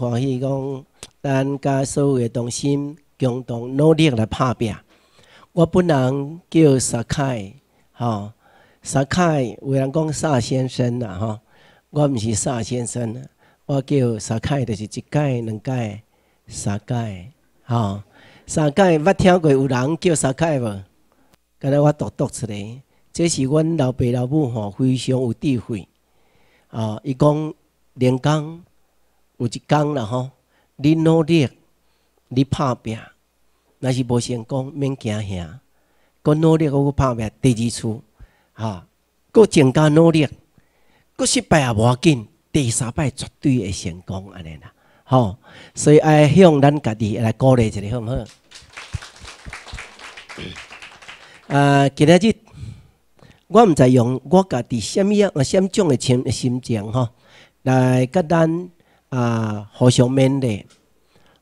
欢喜讲，咱甲所有嘅同心，共同努力来拍拼。我本人叫萨凯，哈，萨凯有人讲萨先生啦，哈，我毋是萨先生，我叫萨凯，就是一届、两届、三届，哈，三届。捌听过有人叫萨凯无？敢若我独读出来，这是阮老爸老母，吼，非常有智慧，啊，伊讲连江。有一天了吼，你努力，你拍拼，若是无成功，免惊吓。个努力，个拍拼，第二次，哈，个增加努力，个失败也无要紧，第三摆绝对会成功安尼啦。吼，所以爱向咱家己来鼓励者，好唔好？啊，今日日，我毋知用我家己什么样，我先种个心心情吼来甲咱。啊，互相勉励。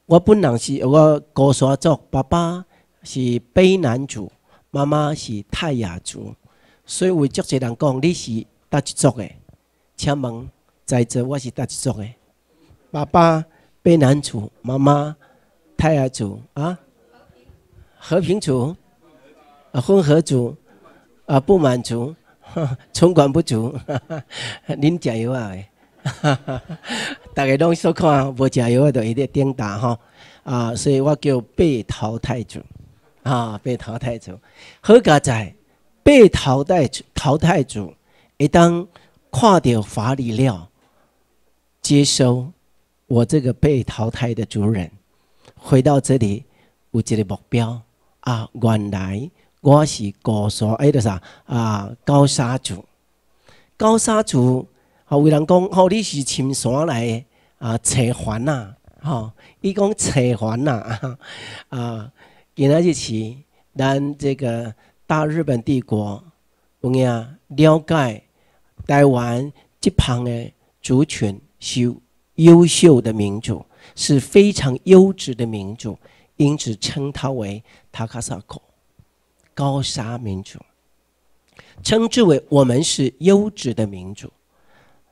我本人是我高山族，爸爸是卑南族，妈妈是泰雅族，所以有足多人讲你是达一族的，请问在这我是达志族的，爸爸卑南族，妈妈泰雅族啊，和平族啊，混合族啊，不满族，存 款不足，您加油啊！哈哈，大家拢说看，无加油的就一定顶打哈啊，所以我叫被淘汰组啊，被淘汰组。好在被淘汰淘汰组，一旦跨掉法律了，接收我这个被淘汰的主人，回到这里有一个目标啊。原来我是高沙，哎，的啥啊？高沙族，高沙族。好，为人讲，好，你是秦山来的啊？蔡环呐，吼，伊讲蔡环呐，啊，今仔日是咱这个大日本帝国有影了解台湾这旁的族群是优秀的民族，是非常优质的民族，因此称它为“塔卡萨口”高沙民族，称之为我们是优质的民族。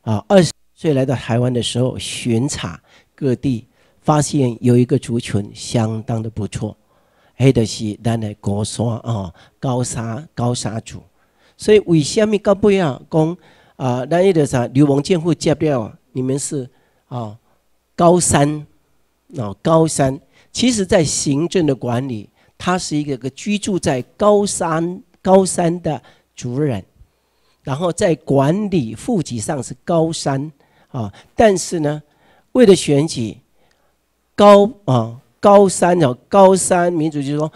啊，二十岁来到台湾的时候，巡查各地，发现有一个族群相当的不错，黑的是咱的高山啊，高山高山族。所以为什么到尾啊讲啊，咱一个啥，刘王建父接掉你们是啊高山，啊高山。其实，在行政的管理，他是一个个居住在高山高山的族人。然后在管理户籍上是高山，啊，但是呢，为了选举，高啊高山哦高山民主就是说，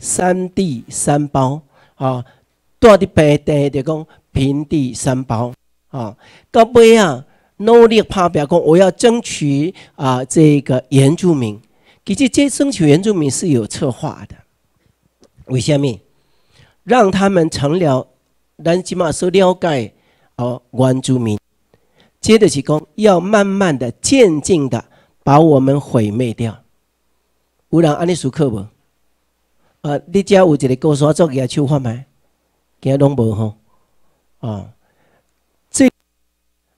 山地三包啊，多的地地就讲平地三包啊，到尾啊努力发表讲我要争取啊这个原住民，其实这争取原住民是有策划的，为什么？让他们成了。人起码说了解哦，原住民，接着是讲，要慢慢的、渐进的把我们毁灭掉。有人安尼思考无？呃，你家有一个高山作业手法吗？今拢无吼。啊，这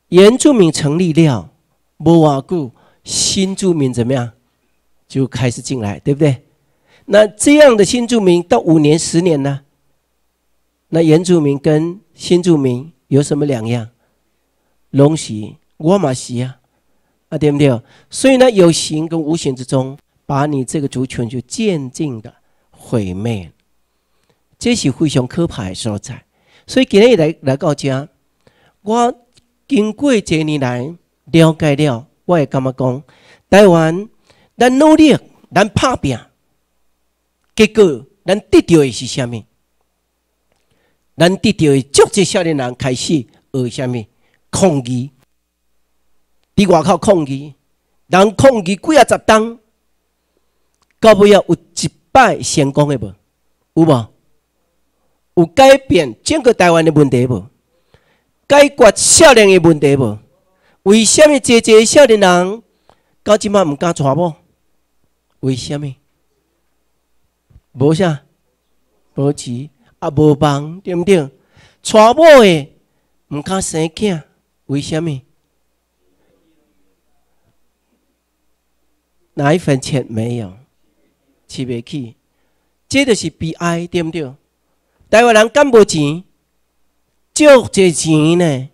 原住民成立了，没偌久，新住民怎么样？就开始进来，对不对？那这样的新住民到五年、十年呢？那原住民跟新住民有什么两样？龙是我马是啊，啊对不对？所以呢，有形跟无形之中，把你这个族群就渐渐的毁灭。这是非常可怕的所在。所以今天来来到家，我经过这年年了解了，我也感觉讲。台湾，咱努力，咱拍拼，结果咱得到的是什么？咱得到的足些少年人开始学什物抗议？伫外口抗议？人抗议几啊？十档，到尾啊有一摆成功的无？有无？有改变整个台湾的问题无？解决少年的问题无？为什么这些少年人到即满毋敢娶某？为什么？无啥？无钱？啊，无房对毋对？娶某诶，毋敢生囝，为虾米？奶粉钱没有，饲袂起，这都是悲哀，对毋对？台湾人敢无钱，借侪钱呢？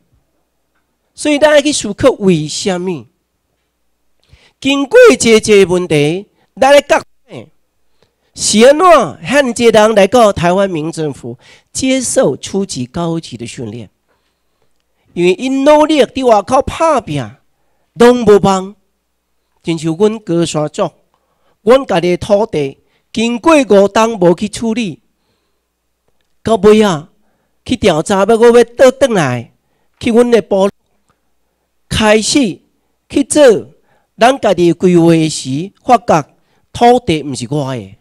所以咱家去思考，为虾物？经过这这问题，咱来觉。先让汉人来到台湾民政府接受初级、高级的训练，因为因努力伫外口拍拼拢无帮，就像阮高山族，阮家己的土地经过五党无去处理，到尾啊去调查，要我要倒顿来去阮的部开始去做咱家己规划时，发觉土地毋是我的。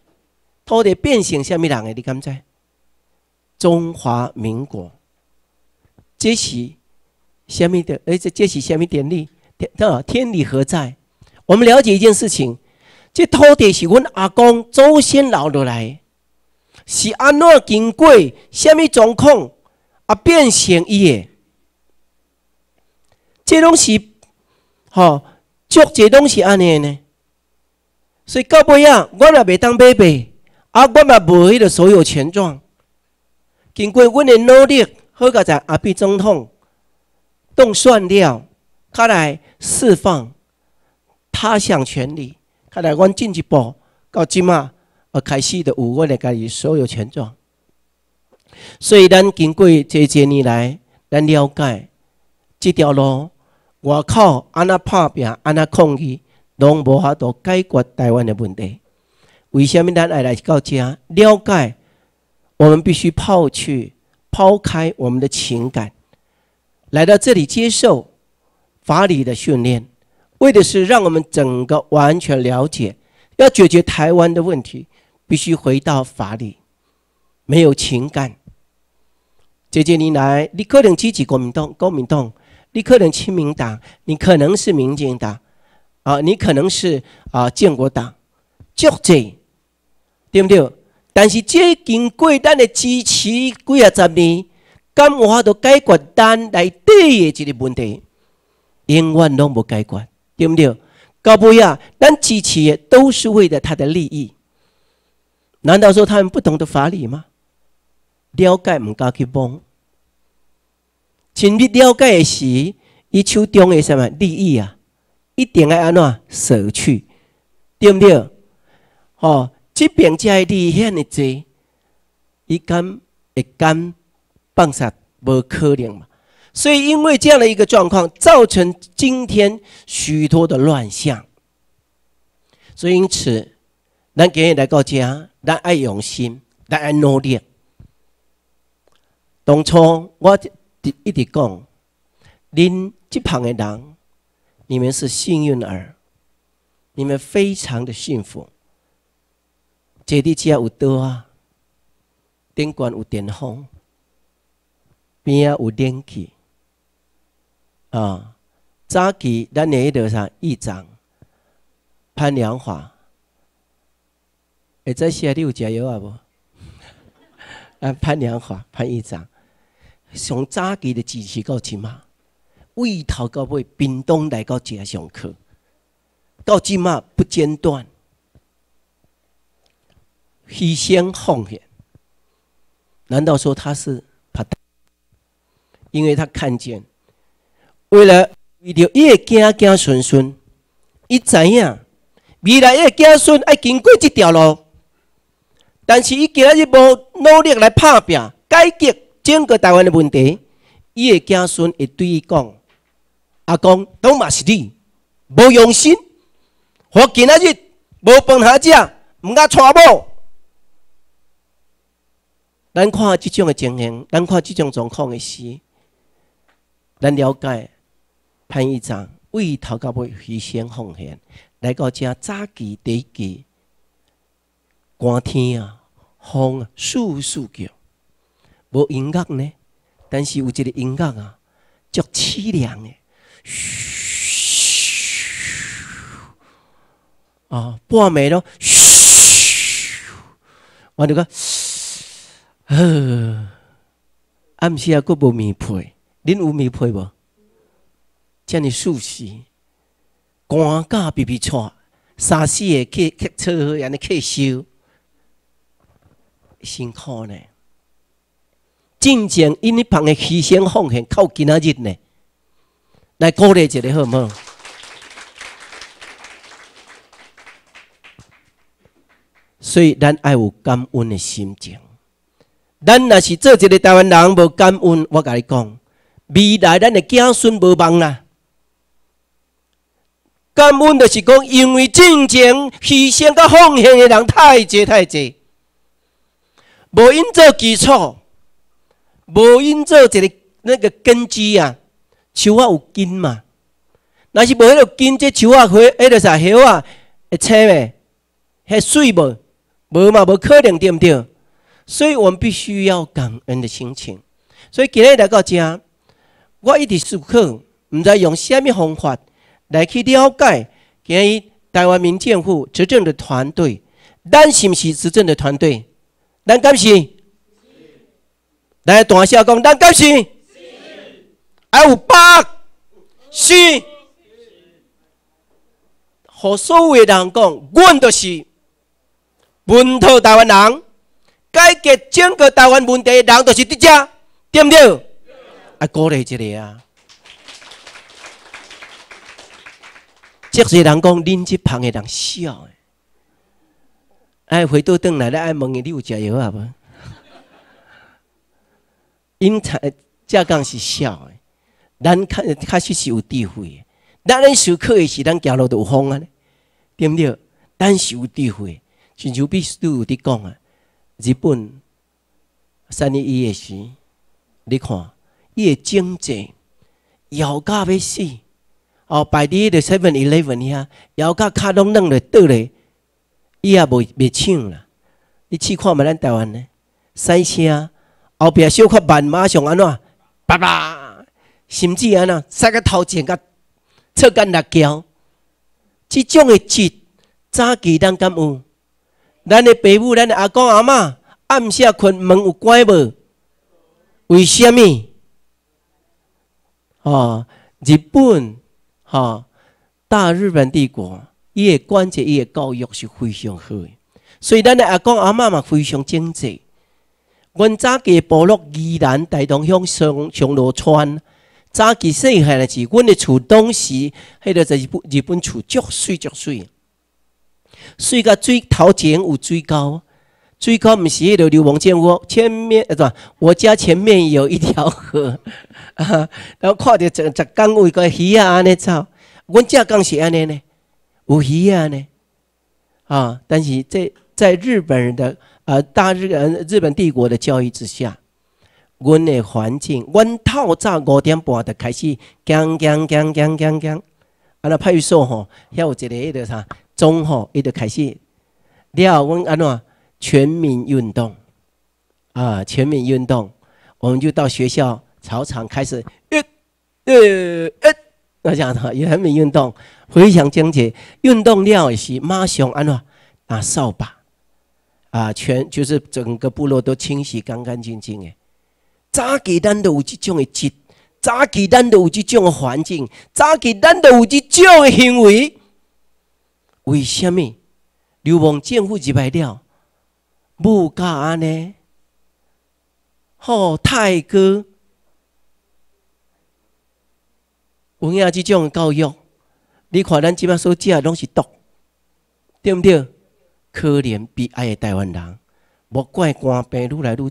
土地变成甚米人个？你敢知？中华民国，这是甚米的？哎，这这是甚米典礼？天啊，天理何在？我们了解一件事情，这土地是阮阿公祖先留落来，是安怎经过，什么状况啊？变成伊的？这拢是吼，做这东西安尼呢？所以到尾啊，我也袂当买币。阿我无迄个所有权状，经过阮的努力，好在阿扁总统动算了，他来释放他享权利，他来阮进一步到即么？我开始的阮的家己所有权状。所以，咱经过这几年来，咱了解这条路，外口安娜拍拼，安娜抗议，拢无法度解决台湾的问题。为下面的奶奶告家？了解，我们必须抛去、抛开我们的情感，来到这里接受法理的训练，为的是让我们整个完全了解，要解决台湾的问题，必须回到法理，没有情感。姐姐，你来，你可能支持国民党、国民党，你可能亲民党，你可能是民进党，啊，你可能是啊建国党，就这。对毋对？但是这经过咱的支持几啊十年，敢有法度解决咱内底嘅一个问题？永远拢无解决，对毋对？搞尾呀？咱支持也都是为了他的利益，难道说他们不懂得法理吗？了解毋加去帮，请你了解是伊手中嘅什么利益啊？一定要安怎舍去？对毋对？哦。这边在地现的多，伊敢会敢放下无可能嘛。所以，因为这样的一个状况，造成今天许多的乱象。所以，因此，来给日来到遮，咱来爱用心，咱爱努力。当初我一直讲，恁即旁的人，你们是幸运儿，你们非常的幸福。坐伫遮有刀啊，顶悬有电风，边啊有冷气，啊。早起咱那一桌啥一掌，潘良华，哎，这些你有食药啊无？啊，潘良华，潘一掌，从早起的支持到起嘛，味头到尾冰冻来到遮上去，到今码不间断。牺牲奉献。难道说他是怕因为他看见，为了为了伊个囝囝孙孙，伊知影未来伊个孙孙爱经过这条路，但是伊今日无努力来拍拼解决整个台湾的问题，伊个囝孙会对伊讲：“阿公，都嘛是你无用心，我今日无饭下家，唔敢娶某。”咱看即种的情形，咱看即种状况的时，咱了解潘院长为头家不牺牲奉献，来到这早期第一期，寒天啊，风啊，簌簌叫，无音乐呢，但是有一个音乐啊，足凄凉的，嘘啊，半暝了，嘘，我就讲。呵，暗时啊，阁无棉被，恁有棉被无？遮你舒适，寒家比比喘，三四个去客车，安尼去休，辛苦呢。正经因迄旁嘅牺牲奉献，靠今仔日呢？来鼓励一下，好唔？所以咱爱有感恩的心情。咱若是做一个台湾人无感恩，我跟你讲，未来咱的子孙无望啦。感恩就是讲，因为正经牺牲、甲奉献的人太侪太侪，无因做基础，无因做一个那个根基啊。树啊有根嘛，若是无迄个根，这树啊花、迄个啥叶啊、会青咩、迄水无，无嘛无可能对毋对？所以我们必须要感恩的心情。所以今日来到这，我一直思考，唔知用虾米方法来去了解，今日台湾民建户执政的团队，担心唔是执政的团队，咱敢是？来大声讲，咱敢是？还有八是？和所的人讲，我都是本土台湾人。改革整个台湾问题的人都是这遮，对不对？啊，鼓励一下啊，即些人讲恁即爿的人笑的。哎，回到转来了，问伊你有食药啊无？因才这讲是笑的，咱看，确实是有智慧的。咱上课的是咱走路都有风啊，对不对？咱是有智慧，亲像比都有伫讲啊。日本三年一一时，你看，伊个经济摇杆要死，哦，摆伫迄个 Seven Eleven 遐，摇杆卡拢隆的倒咧，伊也袂袂抢啦。你试看嘛，咱台湾呢，塞车，后壁小可慢，马上安怎，叭叭，甚至安怎塞个头前甲侧杆辣椒，即种个节早期当敢有？咱的爸母、咱的阿公阿嬷暗下困门有关无？为什么？哦，日本，哈，大日本帝国，伊的关节伊的教育是非常好，的，所以咱的阿公阿嬷嘛非常精致。阮早期部落依然带动向上上罗川，早期细汉的时，阮的厝当时，迄个在日日本厝，足水足水。世界最头前有最高，最高毋是迄条刘王建窝前面，呃，对吧？我家前面有一条河，啊，然后看着到十十公位个鱼啊安尼走，阮遮港是安尼呢，有鱼啊呢，啊！但是在在日本人的呃大日嗯日本帝国的教育之下，阮的环境，阮透早五点半就开始，锵锵锵锵锵锵，安拉派出所吼，遐有一个迄个啥？中吼，一就开始，了。我们安怎全民运动啊，全民运动，我们就到学校操场开始。呃呃，这样的全民运动，非常坚决。运动了是马上安怎拿扫把啊，全就是整个部落都清洗干干净净的。早期咱都有这种的圾？早给咱都有这种环境？早期咱都有这种的行为？为什么流邦政府入来了，物价安尼？吼，泰哥，有影即种教育，你看咱即摆所食拢是毒，对毋对？可怜悲哀的台湾人，莫怪肝病愈来愈多，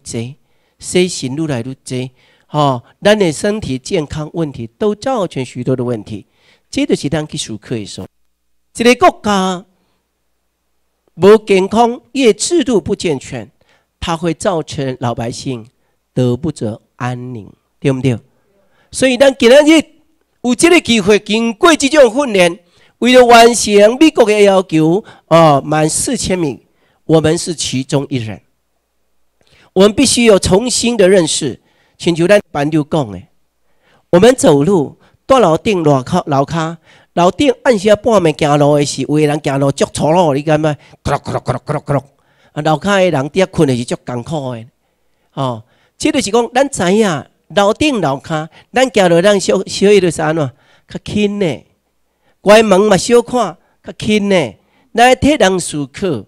洗讯愈来愈多，吼，咱的身体健康问题都造成许多的问题。这对其他技术可以说。这个国家无健康，也制度不健全，它会造成老百姓得不着安宁，对不对？所以咱今日有这个机会经过这种训练，为了完成美国的要求满四千米，我们是其中一人。我们必须要重新的认识，请求咱班六讲诶，我们走路，多楼定老卡老卡。楼顶暗时半暝行路的是，有的人行路足粗鲁，你感觉咕碌咕碌咕碌咕碌咕碌。啊，楼骹的人伫遐睏也是足艰苦诶。哦，这就是讲咱知样，楼顶楼骹咱走路咱小小一点啥喏？较轻呢，关门嘛小看，较轻呢，来替人守客。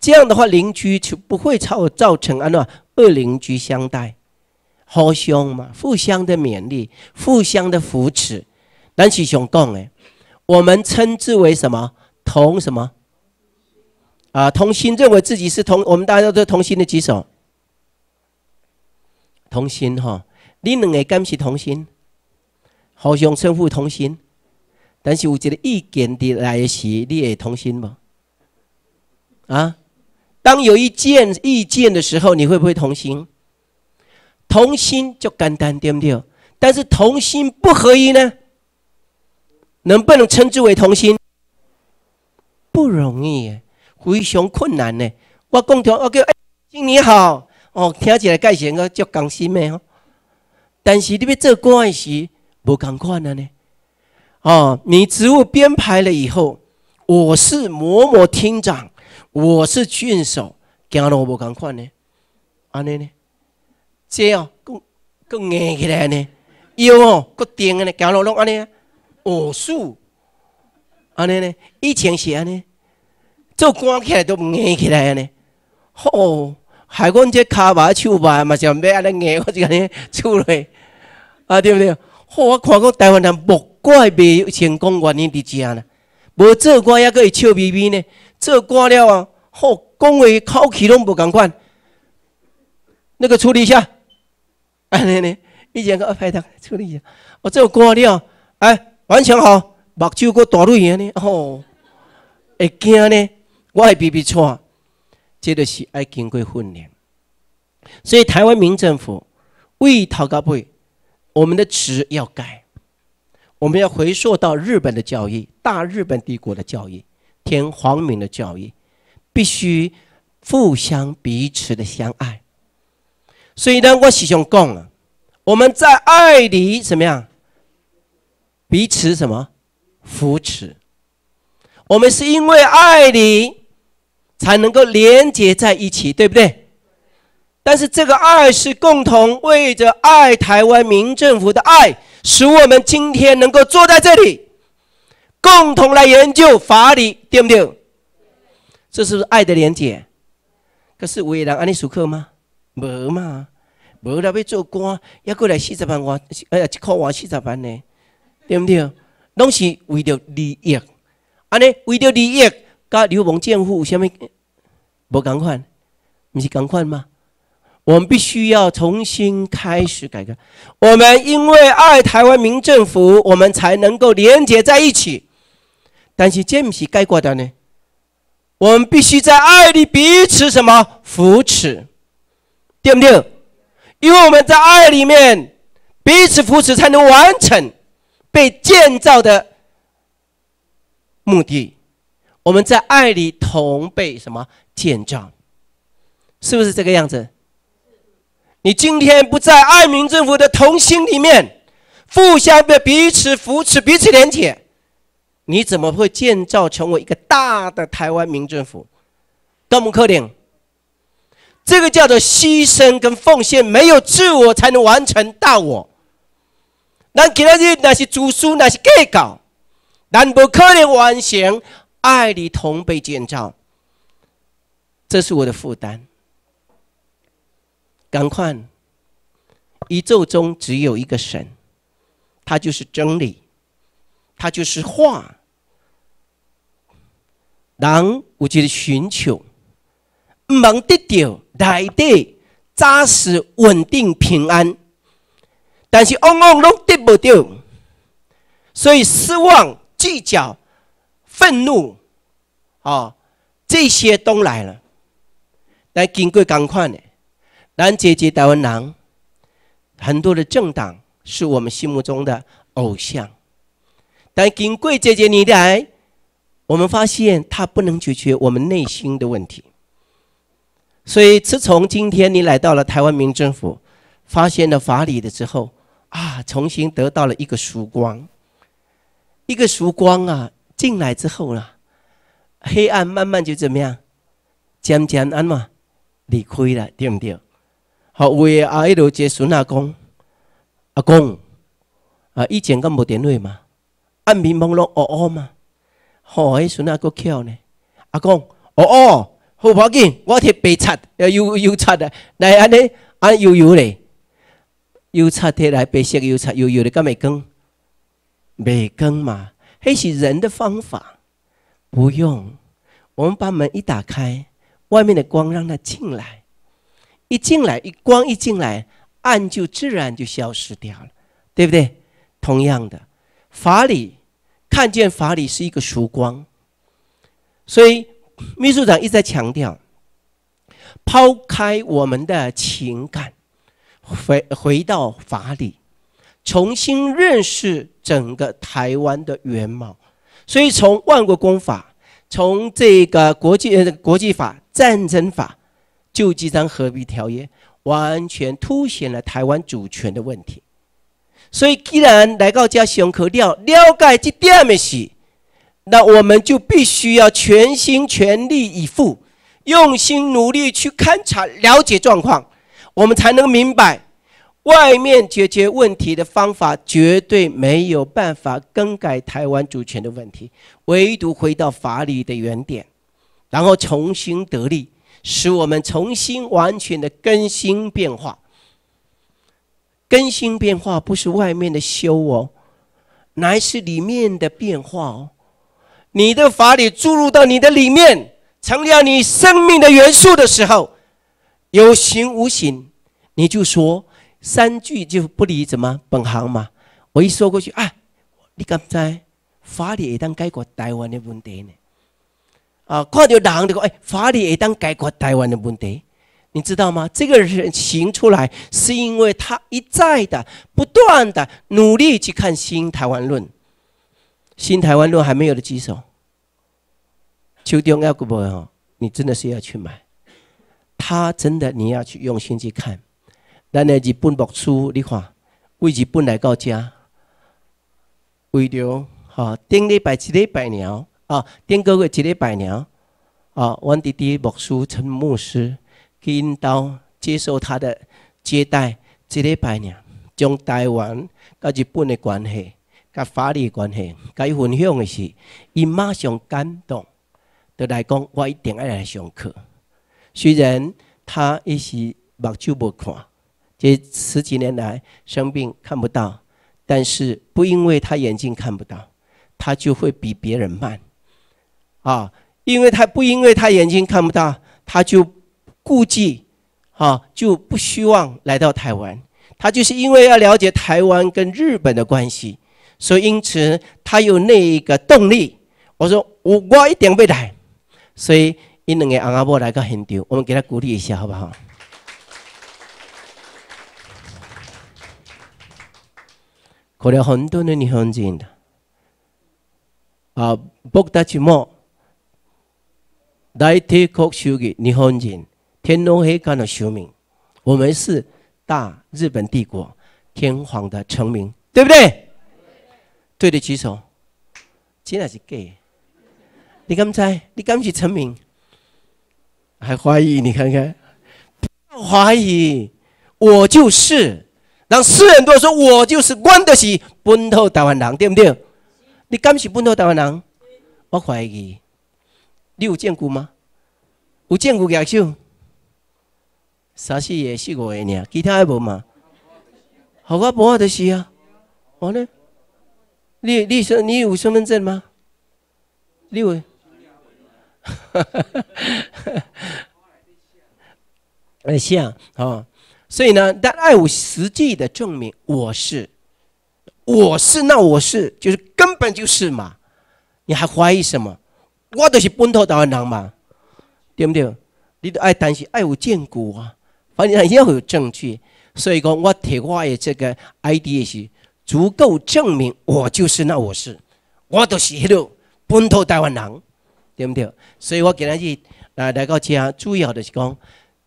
这样的话，邻居就不会造造成啊喏，恶邻居相待，互相嘛，互相的勉励，互相的扶持。咱是想讲诶。我们称之为什么同什么啊？同心认为自己是同，我们大家都同心的举手。同心哈，你两个敢是同心？互相称呼同心，但是有一个意见的来时你也同心吗？啊？当有一件意见的时候，你会不会同心？同心就简单点不？但是同心不合一呢？能不能称之为同心？不容易，非常困难呢。我共同，我叫哎，你好哦，听起来盖像个叫刚心的哦。但是你要做官时，不共款了呢。哦，你职务编排了以后，我是某某厅长，我是郡守，跟路不共款呢。安尼呢？这样，更更硬起来呢？有哦，固定的呢，跟老拢安尼。五数，安尼呢？以前是安尼，做官起来都唔矮起来阿呢。吼，海关只骹麻手麻嘛，想买安尼矮，我就安尼 出来。啊，对不对？吼，我看过台湾人不乖，没有成功，原因伫家呢。无做官也可会笑眯眯呢，做官了啊！吼，讲话口气拢无同款。那个处理一下，安尼呢？以前个拍档处理一下，我做官了，哎。完全好，目睭过大泪眼呢，哦，会惊呢，我还比比错，这就是爱经过训练。所以台湾民政府为讨高会，我们的词要改，我们要回溯到日本的教育，大日本帝国的教育，天皇明的教育，必须互相彼此的相爱。所以呢，我时常讲啊，我们在爱里怎么样？彼此什么扶持？我们是因为爱你，才能够连结在一起，对不对？但是这个爱是共同为着爱台湾民政府的爱，使我们今天能够坐在这里，共同来研究法理，对不对？这是不是爱的连接？可是吴业然安利熟客吗？没嘛，没，他要做官，要过来四十万块，哎呀，一块我四十万呢。对不对？拢是为着利益，安尼为着利益，甲流氓政府有啥物？无共款，唔是共款吗？我们必须要重新开始改革。我们因为爱台湾民政府，我们才能够连接在一起。但是，这毋是概括的呢。我们必须在爱里彼此什么扶持？对不对？因为我们在爱里面彼此扶持，才能完成。被建造的目的，我们在爱里同被什么建造？是不是这个样子？你今天不在爱民政府的同心里面，互相的彼此扶持、彼此连结，你怎么会建造成为一个大的台湾民政府？多么可怜！这个叫做牺牲跟奉献，没有自我才能完成大我。但其他人那是著书，那是计较，但不可能完成爱的同辈建造。这是我的负担。赶快！宇宙中只有一个神，他就是真理，他就是话。人，我觉得寻求，忙得掉，来得扎实、稳定、平安。但是往往都得不着，所以失望、计较、愤怒，哦，这些都来了。但经贵赶快呢，来解决台湾难。很多的政党是我们心目中的偶像，但金贵姐姐你来，我们发现他不能解决我们内心的问题。所以自从今天你来到了台湾民政府，发现了法理的之后。啊，重新得到了一个曙光，一个曙光啊！进来之后呢，黑暗慢慢就怎么样，渐渐安嘛，离开了，对不对？好，有嘅阿一路接孙阿公，阿公，啊，以前咁无电话嘛，暗暝朦胧，哦哦嘛，好，阿孙阿哥巧呢，阿公，哦哦，好要紧，我去白拆，要油擦的，来安尼安悠悠的。又擦天来，白说有差，有有的盖美工，美工嘛，还是人的方法。不用，我们把门一打开，外面的光让它进来，一进来，一光一进来，暗就自然就消失掉了，对不对？同样的，法理看见法理是一个曙光，所以秘书长一再强调，抛开我们的情感。回回到法理，重新认识整个台湾的原貌。所以从万国公法，从这个国际国际法、战争法、旧金张和平条约，完全凸显了台湾主权的问题。所以既然来到家乡搞了了解这第二面事，那我们就必须要全心全力以赴，用心努力去勘察了解状况。我们才能明白，外面解决问题的方法绝对没有办法更改台湾主权的问题，唯独回到法理的原点，然后重新得力，使我们重新完全的更新变化。更新变化不是外面的修哦，乃是里面的变化哦。你的法理注入到你的里面，成了你生命的元素的时候。有形无形，你就说三句就不离怎么本行嘛？我一说过去，啊，你敢在法理也当改革台湾的问题呢？啊，看到党这个，哎，法理也当改革台湾的问题，你知道吗？这个人行出来，是因为他一再的、不断的努力去看《新台湾论》。《新台湾论》还没有的，举手。秋天要古本哦，你真的是要去买。他真的，你要去用心去看。咱的日本木书你看，为日本来到家，为着哈礼拜一礼拜年啊，顶、够个一礼拜年啊，我弟弟木书成牧师，因兜接受他的接待一礼拜年，将台湾到日本的关系、甲法律关系伊分享的是，伊马上感动，就来讲我一定爱来上课。虽然他一时目珠不看，这十几年来生病看不到，但是不因为他眼睛看不到，他就会比别人慢，啊，因为他不因为他眼睛看不到，他就顾忌，啊，就不希望来到台湾。他就是因为要了解台湾跟日本的关系，所以因此他有那一个动力。我说我我一点不来，所以。因两个阿拉伯来个很丢，我们给他鼓励一下好不好？日本人啊，我们达志大帝国主义？日本人天皇民，我们是大日本帝国天皇的臣民，对不对？对的举手。真的是假？你敢猜？你敢是臣民？还怀疑你看看，不要怀疑，我就是。让世人都说，我就是关的是本土台湾人，对不对？你敢是本土台湾人？我怀疑，你有见过吗？有见过握手？三四月、四五月呢？其他的无嘛？好，我无关的是啊。我呢？你、你说你有身份证吗？你有？哈哈哈像啊，所以呢，但爱我实际的证明，我是，我是，那我是，就是根本就是嘛，你还怀疑什么？我都是本土台湾人嘛，对不对？你都爱担心爱我见骨啊，反正要有证据，所以讲我铁我的这个 ID 也是足够证明我就是那我是，我都是一路本土台湾人。对不对？所以我给他去啊，来个讲主要的是讲，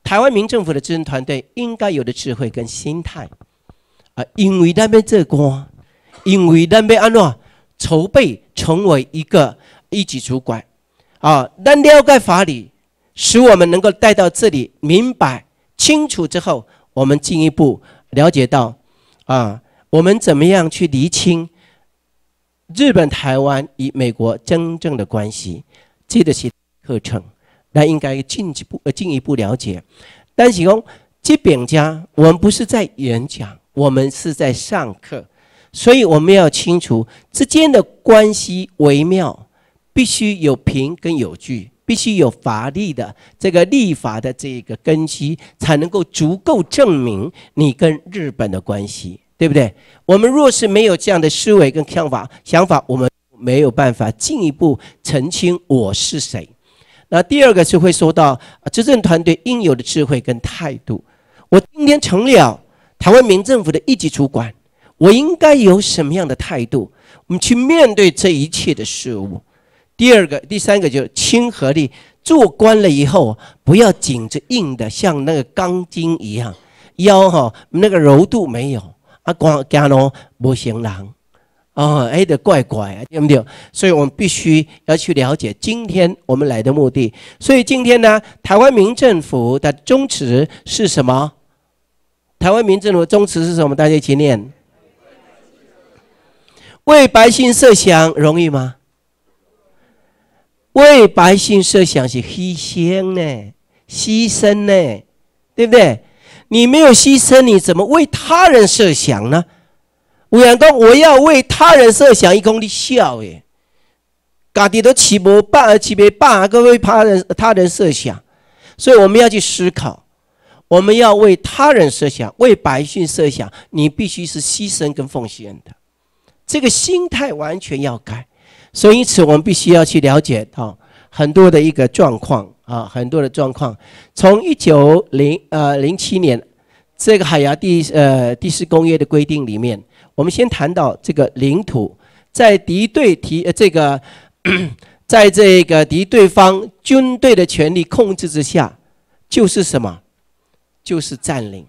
台湾民政府的执行团队应该有的智慧跟心态啊，因为咱们这国，因为咱们安怎筹备成为一个一级主管啊，咱了解法理，使我们能够带到这里，明白清楚之后，我们进一步了解到啊，我们怎么样去厘清日本、台湾与美国真正的关系。这的是课程，那应该进一步呃进一步了解。但是中，这本家，我们不是在演讲，我们是在上课，所以我们要清楚之间的关系微妙，必须有凭跟有据，必须有法律的这个立法的这个根基，才能够足够证明你跟日本的关系，对不对？我们若是没有这样的思维跟看法想法，我们。没有办法进一步澄清我是谁。那第二个是会说到执政团队应有的智慧跟态度。我今天成了台湾民政府的一级主管，我应该有什么样的态度？我们去面对这一切的事物。第二个、第三个就是亲和力。做官了以后，不要紧着硬的，像那个钢筋一样，腰哈那个柔度没有啊，光干侬不行狼。哦哎，的怪啊，对不对？所以我们必须要去了解今天我们来的目的。所以今天呢，台湾民政府的宗旨是什么？台湾民政府宗旨是什么？大家一起念：为百姓设想，容易吗？为百姓设想是牺牲呢，牺牲呢，对不对？你没有牺牲，你怎么为他人设想呢？吴阳公，我要为他人设想，一公的笑耶，家地都起不办，起不办，各位他人他人设想，所以我们要去思考，我们要为他人设想，为百姓设想，你必须是牺牲跟奉献的，这个心态完全要改，所以因此我们必须要去了解到很多的一个状况啊，很多的状况，从一九零呃零七年这个《海牙第呃第四公约》的规定里面。我们先谈到这个领土，在敌对提呃这个，在这个敌对方军队的权力控制之下，就是什么？就是占领，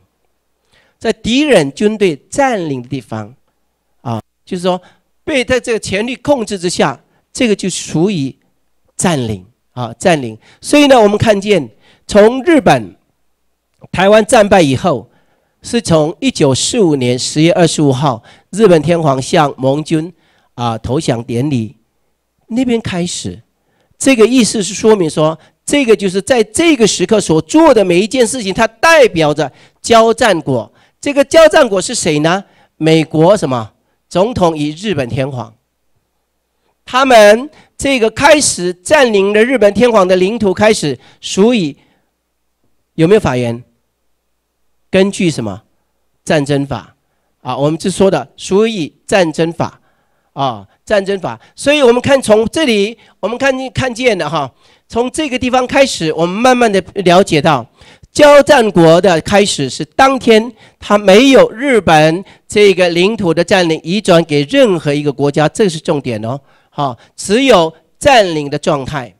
在敌人军队占领的地方，啊，就是说被在这个权力控制之下，这个就属于占领啊，占领。所以呢，我们看见从日本台湾战败以后。是从一九四五年十月二十五号，日本天皇向盟军啊投降典礼那边开始。这个意思是说明说，这个就是在这个时刻所做的每一件事情，它代表着交战国。这个交战国是谁呢？美国什么总统与日本天皇，他们这个开始占领了日本天皇的领土，开始属于有没有发言？根据什么战争法啊？我们是说的，所以战争法啊，战争法。所以我们看从这里，我们看你看见的哈，从这个地方开始，我们慢慢的了解到，交战国的开始是当天他没有日本这个领土的占领移转给任何一个国家，这是重点哦。好，只有占领的状态，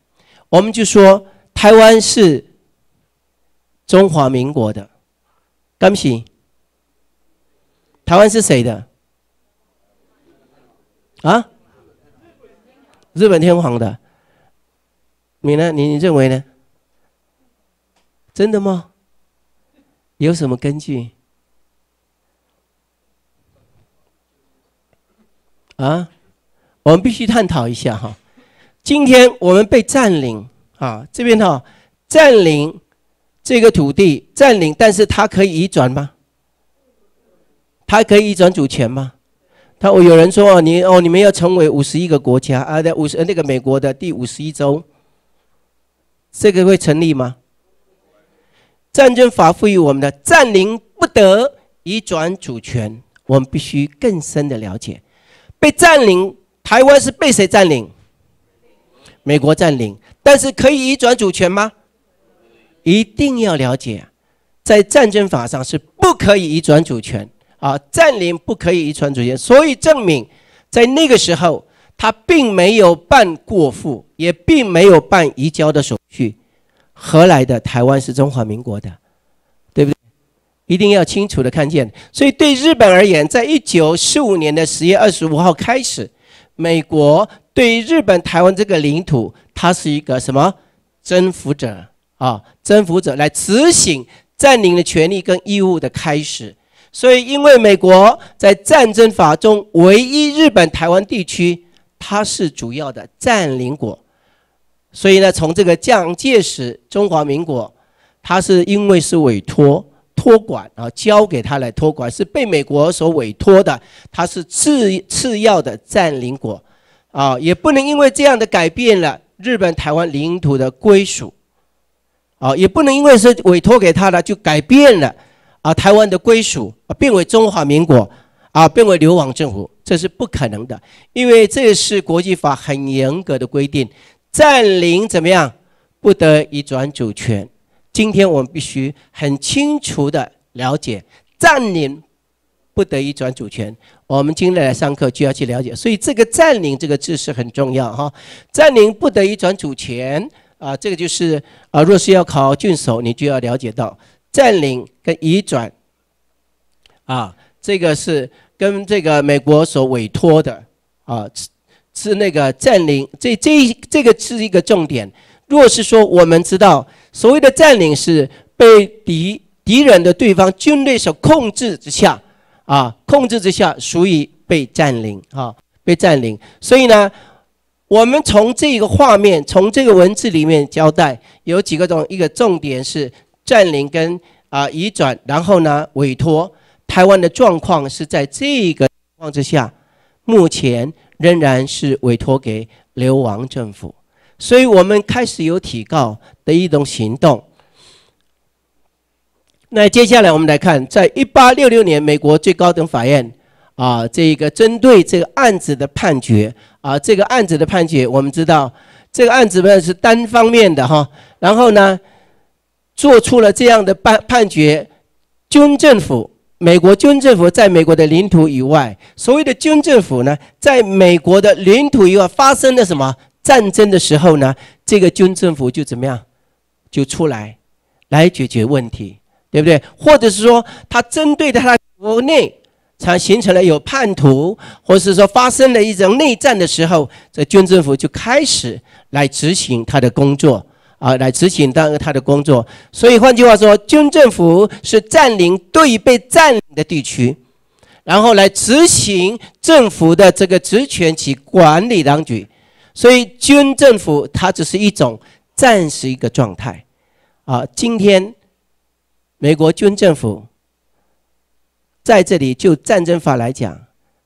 我们就说台湾是中华民国的。刚起，台湾是谁的？啊？日本天皇的。你呢？你你认为呢？真的吗？有什么根据？啊？我们必须探讨一下哈。今天我们被占领啊，这边哈，占领。这个土地占领，但是它可以移转吗？它可以移转主权吗？他我有人说哦，你哦，你们要成为五十一个国家啊，对五十那个美国的第五十一州，这个会成立吗？战争法赋予我们的占领不得移转主权，我们必须更深的了解。被占领台湾是被谁占领？美国占领，但是可以移转主权吗？一定要了解，在战争法上是不可以移转主权啊，占领不可以移转主权。所以证明，在那个时候他并没有办过户，也并没有办移交的手续，何来的台湾是中华民国的？对不对？一定要清楚的看见。所以对日本而言，在一九四五年的十月二十五号开始，美国对日本台湾这个领土，它是一个什么征服者？啊，征服者来执行占领的权利跟义务的开始。所以，因为美国在战争法中，唯一日本台湾地区，它是主要的占领国。所以呢，从这个蒋介石中华民国，他是因为是委托托管啊，交给他来托管，是被美国所委托的，他是次次要的占领国。啊，也不能因为这样的改变了日本台湾领土的归属。啊，也不能因为是委托给他的就改变了，啊，台湾的归属啊，变为中华民国，啊，变为流亡政府，这是不可能的，因为这是国际法很严格的规定，占领怎么样，不得以转主权。今天我们必须很清楚的了解，占领不得以转主权。我们今天来上课就要去了解，所以这个“占领”这个字是很重要哈，占领不得以转主权。啊，这个就是啊，若是要考郡守，你就要了解到占领跟移转。啊，这个是跟这个美国所委托的啊，是那个占领，这这这个是一个重点。若是说我们知道，所谓的占领是被敌敌人的对方军队所控制之下，啊，控制之下属于被占领啊，被占领。所以呢。我们从这个画面、从这个文字里面交代，有几个重一个重点是占领跟啊移转，然后呢委托台湾的状况是在这个况之下，目前仍然是委托给流亡政府，所以我们开始有提告的一种行动。那接下来我们来看，在一八六六年，美国最高等法院。啊，这个针对这个案子的判决啊，这个案子的判决，我们知道，这个案子呢是单方面的哈。然后呢，做出了这样的判判决，军政府，美国军政府在美国的领土以外，所谓的军政府呢，在美国的领土以外发生了什么战争的时候呢，这个军政府就怎么样，就出来，来解决问题，对不对？或者是说，他针对他国内。才形成了有叛徒，或是说发生了一种内战的时候，这军政府就开始来执行他的工作，啊，来执行当他的工作。所以换句话说，军政府是占领对被占领的地区，然后来执行政府的这个职权及管理当局。所以军政府它只是一种暂时一个状态，啊，今天美国军政府。在这里，就战争法来讲，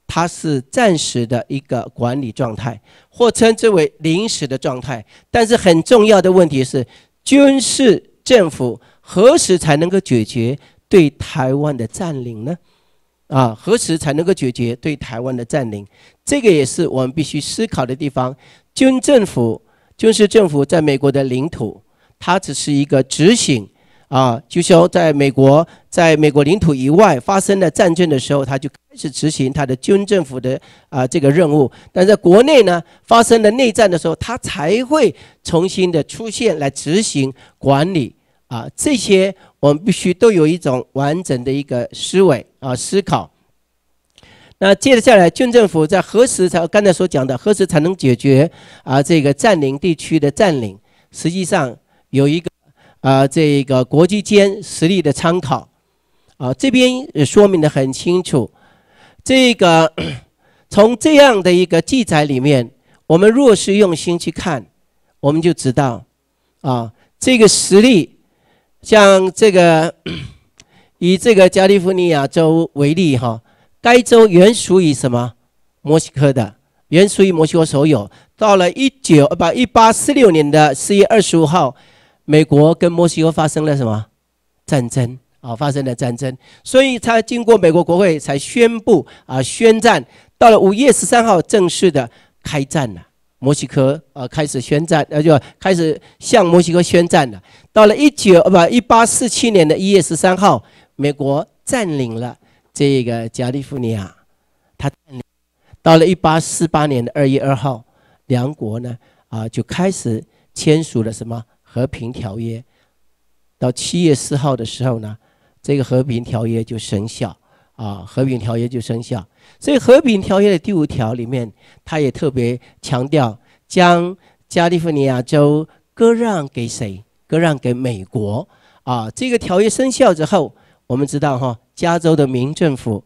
它是暂时的一个管理状态，或称之为临时的状态。但是，很重要的问题是，军事政府何时才能够解决对台湾的占领呢？啊，何时才能够解决对台湾的占领？这个也是我们必须思考的地方。军政府、军事政府在美国的领土，它只是一个执行。啊，就说，在美国，在美国领土以外发生的战争的时候，他就开始执行他的军政府的啊这个任务；但在国内呢，发生了内战的时候，他才会重新的出现来执行管理。啊，这些我们必须都有一种完整的一个思维啊思考。那接着下来，军政府在何时才刚才所讲的何时才能解决？啊这个占领地区的占领，实际上有一个。啊，这个国际间实力的参考，啊，这边也说明的很清楚。这个从这样的一个记载里面，我们若是用心去看，我们就知道，啊，这个实力，像这个以这个加利福尼亚州为例，哈，该州原属于什么？墨西哥的，原属于墨西哥所有。到了一九呃不一八四六年的四月二十五号。美国跟墨西哥发生了什么战争？啊，发生了战争，所以他经过美国国会才宣布啊宣战。到了五月十三号，正式的开战了。墨西哥啊开始宣战，那就开始向墨西哥宣战了。到了一九不一八四七年的一月十三号，美国占领了这个加利福尼亚。他到了一八四八年的二月二号，两国呢啊就开始签署了什么？和平条约到七月四号的时候呢，这个和平条约就生效啊，和平条约就生效。所以和平条约的第五条里面，他也特别强调将加利福尼亚州割让给谁？割让给美国啊。这个条约生效之后，我们知道哈，加州的民政府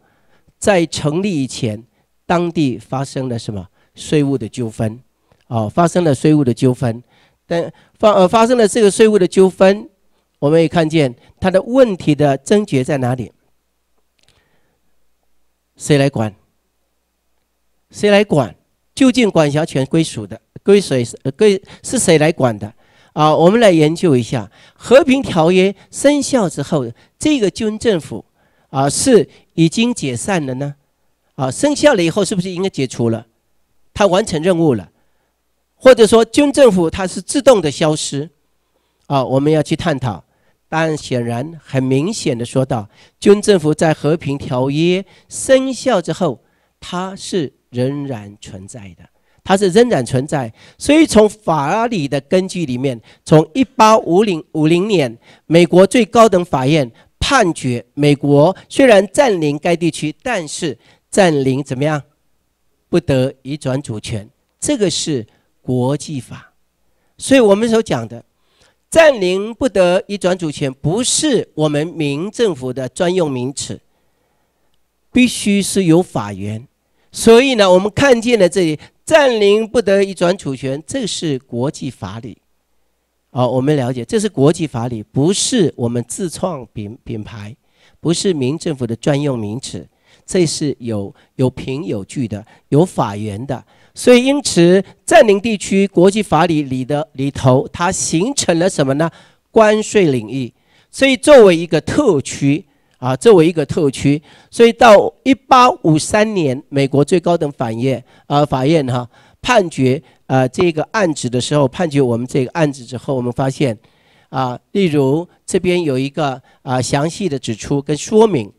在成立以前，当地发生了什么？税务的纠纷啊，发生了税务的纠纷。但发呃发生了这个税务的纠纷，我们也看见他的问题的症结在哪里？谁来管？谁来管？究竟管辖权归属的归谁？归是谁来管的？啊，我们来研究一下《和平条约》生效之后，这个军政府啊是已经解散了呢？啊，生效了以后是不是应该解除了？他完成任务了。或者说，军政府它是自动的消失，啊，我们要去探讨。但显然很明显的说到，军政府在和平条约生效之后，它是仍然存在的，它是仍然存在。所以从法理的根据里面，从一八五零五零年美国最高等法院判决，美国虽然占领该地区，但是占领怎么样，不得移转主权。这个是。国际法，所以我们所讲的“占领不得一转主权”不是我们民政府的专用名词，必须是有法源。所以呢，我们看见了这里“占领不得一转主权”，这是国际法理。哦，我们了解，这是国际法理，不是我们自创品品牌，不是民政府的专用名词，这是有有凭有据的，有法源的。所以，因此，占领地区国际法里里的里头，它形成了什么呢？关税领域。所以，作为一个特区啊，作为一个特区。所以，到一八五三年，美国最高等法院啊，法院哈判决啊这个案子的时候，判决我们这个案子之后，我们发现啊，例如这边有一个啊详细的指出跟说明，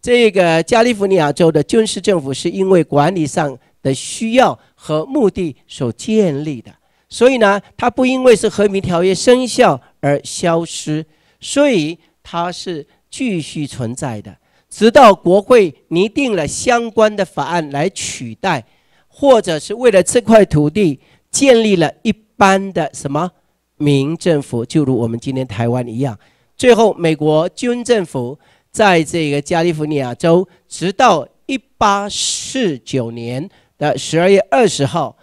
这个加利福尼亚州的军事政府是因为管理上。的需要和目的所建立的，所以呢，它不因为是和平条约生效而消失，所以它是继续存在的，直到国会拟定了相关的法案来取代，或者是为了这块土地建立了一般的什么民政府，就如我们今天台湾一样。最后，美国军政府在这个加利福尼亚州，直到一八四九年。的十二月二十号，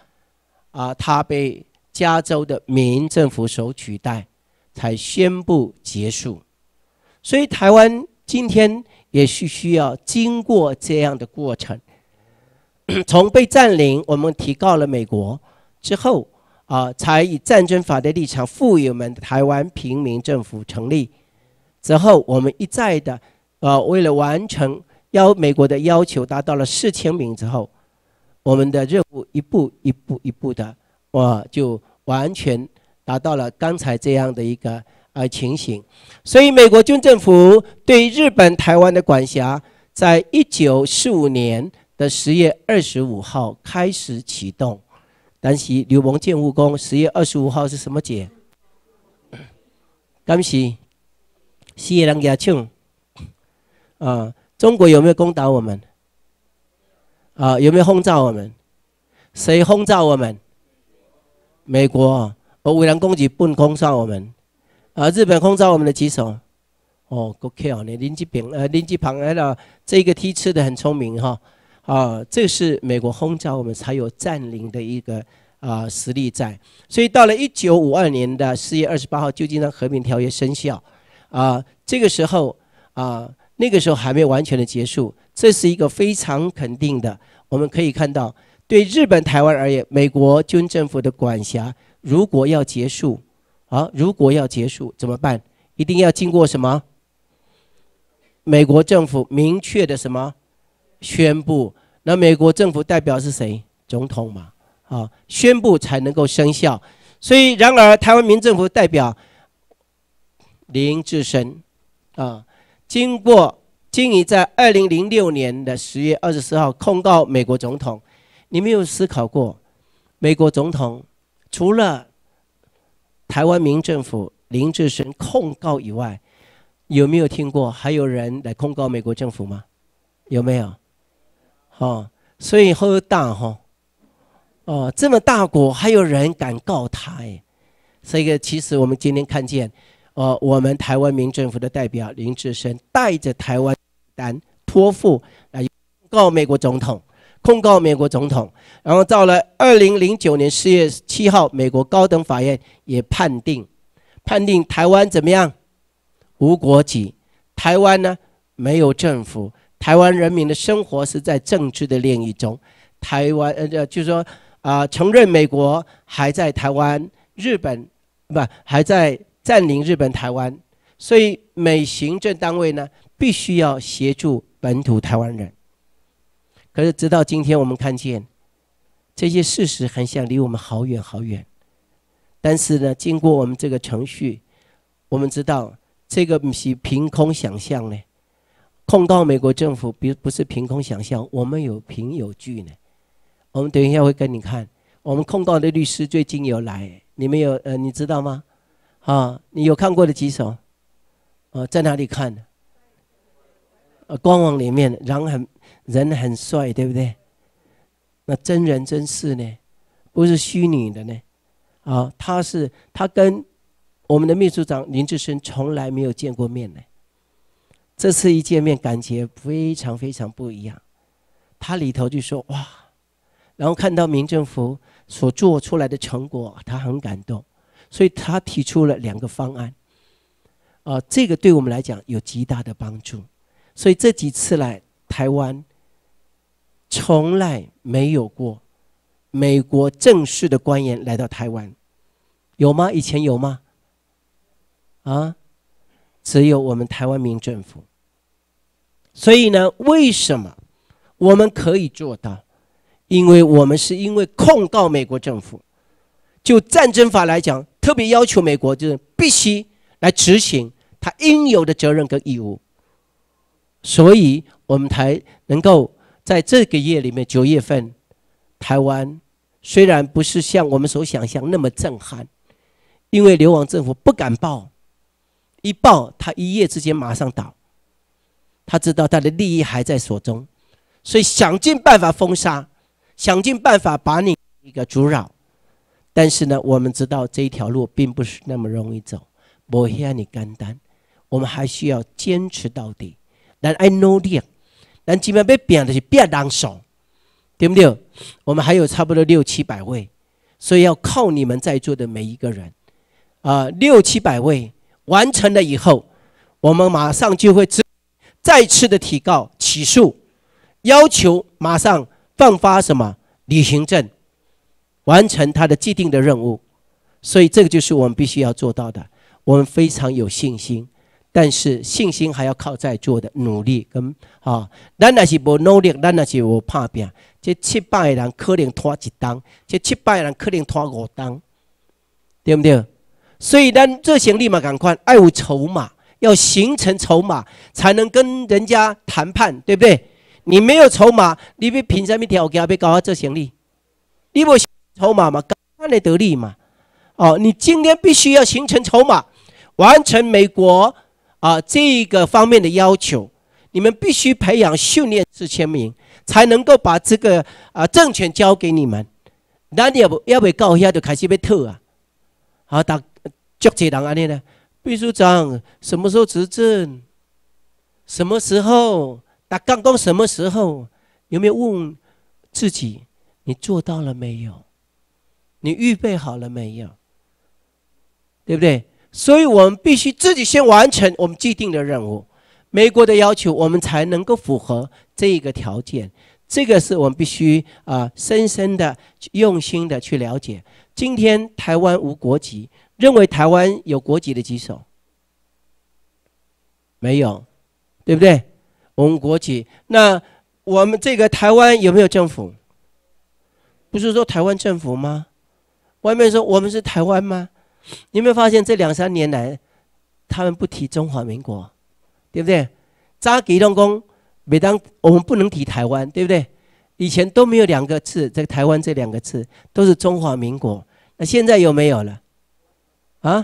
啊，他被加州的民政府所取代，才宣布结束。所以台湾今天也是需要经过这样的过程，从被占领，我们提告了美国之后，啊，才以战争法的立场，赋予我们台湾平民政府成立。之后，我们一再的，啊，为了完成要美国的要求，达到了四千名之后。我们的任务一步一步一步的，我就完全达到了刚才这样的一个呃情形，所以美国军政府对日本台湾的管辖，在一九四五年的十月二十五号开始启动，但是刘蒙建务工，十月二十五号是什么节？当时谢元大庆。啊，中国有没有攻打我们？啊，有没有轰炸我们？谁轰炸我们？美国，我武人攻击不轰炸我们。啊，日本轰炸我们的几手？哦，OK 哦，你林居，平，呃，林居鹏来了，这个 T 吃的很聪明哈。啊，这是美国轰炸我们才有占领的一个啊实力在。所以到了一九五二年的四月二十八号，《旧金山和平条约》生效。啊，这个时候啊。那个时候还没有完全的结束，这是一个非常肯定的。我们可以看到，对日本、台湾而言，美国军政府的管辖如果要结束，啊，如果要结束怎么办？一定要经过什么？美国政府明确的什么宣布？那美国政府代表是谁？总统嘛，啊，宣布才能够生效。所以，然而台湾民政府代表林志深，啊。经过经仪在二零零六年的十月二十四号控告美国总统，你没有思考过？美国总统除了台湾民政府林志升控告以外，有没有听过还有人来控告美国政府吗？有没有？哦，所以后大哈，哦，这么大国还有人敢告他哎，这个其实我们今天看见。呃，我们台湾民政府的代表林志深带着台湾单托付来告美国总统，控告美国总统。然后到了二零零九年四月七号，美国高等法院也判定，判定台湾怎么样？无国籍，台湾呢没有政府，台湾人民的生活是在政治的炼狱中。台湾呃，就是说啊，承认美国还在台湾，日本不还在？占领日本台湾，所以美行政单位呢，必须要协助本土台湾人。可是直到今天，我们看见这些事实，很像离我们好远好远。但是呢，经过我们这个程序，我们知道这个是凭空想象呢。控告美国政府不不是凭空想象，我们有凭有据呢。我们等一下会跟你看。我们控告的律师最近有来，你们有呃，你知道吗？啊，你有看过的几首？哦，在哪里看的？呃，官网里面，人很人很帅，对不对？那真人真事呢？不是虚拟的呢？啊，他是他跟我们的秘书长林志深从来没有见过面呢。这次一见面，感觉非常非常不一样。他里头就说哇，然后看到民政府所做出来的成果，他很感动。所以他提出了两个方案，啊，这个对我们来讲有极大的帮助。所以这几次来台湾，从来没有过美国正式的官员来到台湾，有吗？以前有吗？啊，只有我们台湾民政府。所以呢，为什么我们可以做到？因为我们是因为控告美国政府，就战争法来讲。特别要求美国就是必须来执行他应有的责任跟义务，所以我们才能够在这个月里面，九月份，台湾虽然不是像我们所想象那么震撼，因为流亡政府不敢报，一报他一夜之间马上倒，他知道他的利益还在所中，所以想尽办法封杀，想尽办法把你一个阻扰。但是呢，我们知道这一条路并不是那么容易走，不让你干单，我们还需要坚持到底。但 I know you，但被贬的是别当手，对不对？我们还有差不多六七百位，所以要靠你们在座的每一个人。啊，六七百位完成了以后，我们马上就会再再次的提告起诉，要求马上放发什么旅行证。完成他的既定的任务，所以这个就是我们必须要做到的。我们非常有信心，但是信心还要靠在做的努力。跟啊，咱也是无努力，咱也是无怕变。这七百个人可能拖一单，这七百个人可能拖五单，对不对？所以咱做行力嘛，赶快。爱无筹码，要形成筹码，才能跟人家谈判，对不对？你没有筹码，你被凭什么条件要搞下做行力？你冇。筹码嘛，刚来得利嘛，哦，你今天必须要形成筹码，完成美国啊这个方面的要求。你们必须培养训练四千名，才能够把这个啊政权交给你们。那你要不要不告一下就开始被偷啊？好，打交接档案呢？秘书长什么时候执政？什么时候？打刚刚什么时候？有没有问自己，你做到了没有？你预备好了没有？对不对？所以我们必须自己先完成我们既定的任务，美国的要求，我们才能够符合这一个条件。这个是我们必须啊，深深的用心的去了解。今天台湾无国籍，认为台湾有国籍的举手？没有，对不对？我们国籍，那我们这个台湾有没有政府？不是说台湾政府吗？外面说我们是台湾吗？你没有发现这两三年来，他们不提中华民国，对不对？扎给东公，每当我们不能提台湾，对不对？以前都没有两个字，在台湾这两个字都是中华民国。那现在有没有了？啊，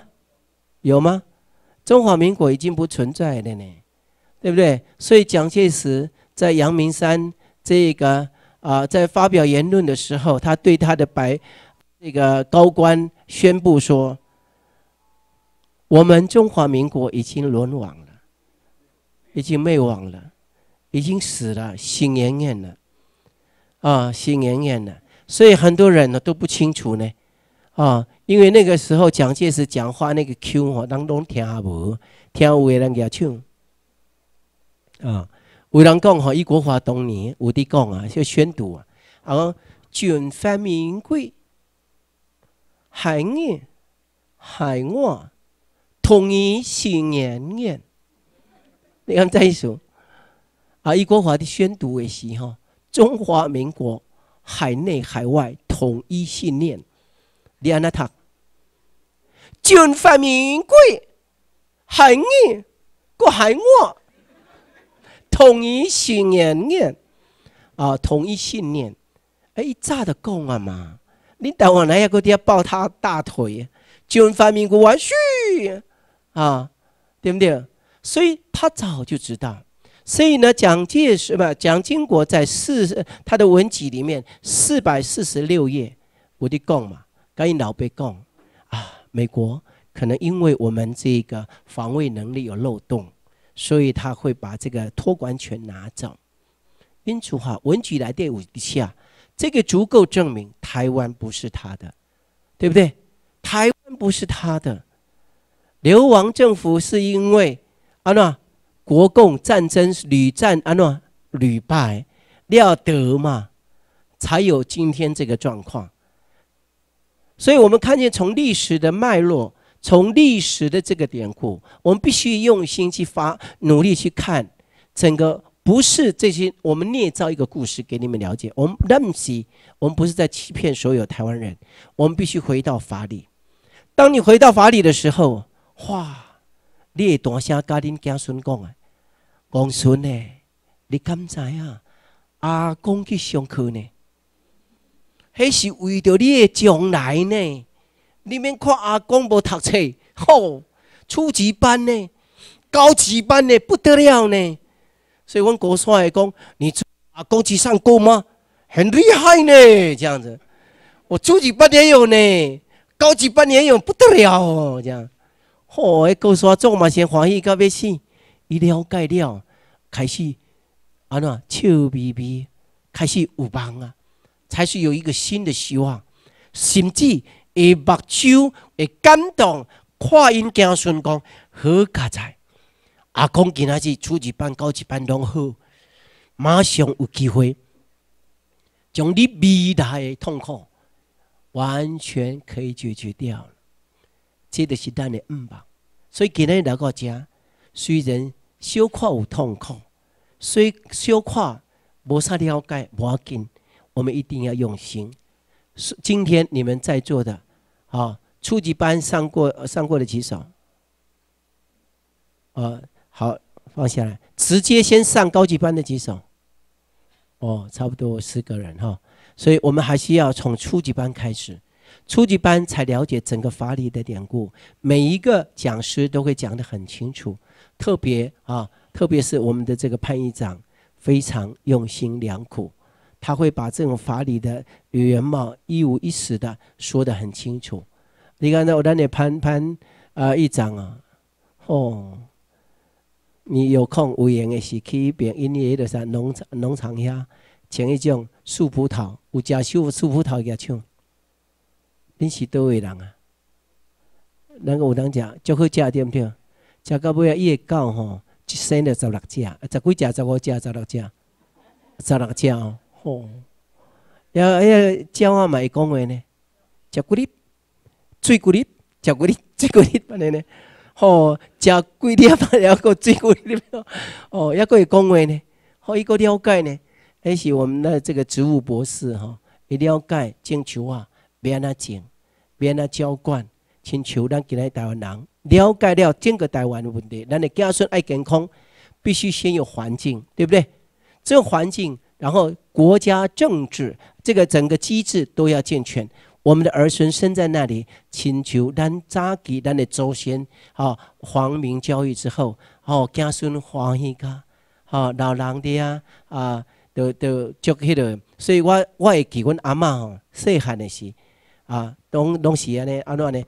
有吗？中华民国已经不存在了呢，对不对？所以蒋介石在阳明山这个啊，在发表言论的时候，他对他的白。那个高官宣布说：“我们中华民国已经沦亡了，已经灭亡了，已经死了，心远远了，啊，心远远了。所以很多人呢都不清楚呢，啊，因为那个时候蒋介石讲话那个腔吼，当中听下无，听无人家唱，啊，有人讲吼，一国华东年，我的讲啊，就宣读啊，啊，卷翻民贵。”海内海外，统一信念念。你看再说，啊，一国华的宣读也是哈，中华民国海内海外统一信念。你安那读？军法明贵，海内国海外，统一信念念。啊，统一信念，哎，炸的够啊嘛！你领我来哪呀？我要抱他大腿，军阀民国完虚，啊，对不对？所以他早就知道。所以呢，蒋介石不，蒋经国在四他的文集里面四百四十六页，我的供嘛，跟你老被供啊。美国可能因为我们这个防卫能力有漏洞，所以他会把这个托管权拿走。因此哈，文集来电五一下。这个足够证明台湾不是他的，对不对？台湾不是他的，流亡政府是因为啊，国共战争屡战啊，屡败，料得嘛，才有今天这个状况。所以我们看见从历史的脉络，从历史的这个典故，我们必须用心去发，努力去看整个。不是这些，我们捏造一个故事给你们了解。我们那么死，我们不是在欺骗所有台湾人。我们必须回到法理。当你回到法理的时候，哇！你大声跟林家孙讲啊，公孙呢？你干在啊？阿公去上课呢？那是为着你的将来呢？你们看阿公不读书，吼，初级班呢，高级班呢，不得了呢！所以，阮国帅讲，你啊高级上过吗？很厉害呢，这样子。我初级八年有呢，高级八年有不得了哦，这样。哦，国帅做嘛先欢喜到尾去，一了盖了，开始啊那臭逼逼，开始有棒啊，才是有一个新的希望，甚至会目睭会感动，跨因江顺讲好加在。阿公，今仔日初级班、高级班拢好，马上有机会，将你未来的痛苦完全可以解决掉了。这就是咱的恩吧。所以，给日来到遮，虽然小可有痛苦，虽小可无啥了解，无要紧。我们一定要用心。今天你们在座的，啊，初级班上过上过的极少，啊。好，放下来，直接先上高级班的举手。哦，差不多十个人哈，所以我们还需要从初级班开始，初级班才了解整个法理的典故。每一个讲师都会讲得很清楚，特别啊，特别是我们的这个潘议长非常用心良苦，他会把这种法理的原貌一五一十的说得很清楚。你看那我当年潘潘啊议长啊，哦。你有空，有闲也是去一边，因伊迄落啥农场，农场遐种一种树葡萄，有食树树葡萄也种。恁是倒位人啊？咱够有通食，足好食，对毋对？食到尾啊，伊个狗吼，一生着十六只，十几只，十五只，十六只，十六只哦。吼，迄个鸟啊嘛，会讲话呢，食嗰啲追嗰啲，食嗰啲追嗰啲，安尼嘞。哦，食几粒饭，后 个水果了，哦，一个讲话呢，和一个了解呢，迄是我们的这个植物博士哈，会了解种树啊，免他种，免他浇灌，种树咱今台湾人了解了整个台湾的问题，咱的子孙爱健康，必须先有环境，对不对？这个环境，然后国家政治这个整个机制都要健全。我们的儿孙生在那里，请求咱扎给咱的祖先，哈，皇明教育之后，哦，子孙欢喜个，哈，老人的啊，啊，都都做迄个，所以我我会给阮阿嬷吼，细汉的时，啊，拢拢是安尼，安怎安尼，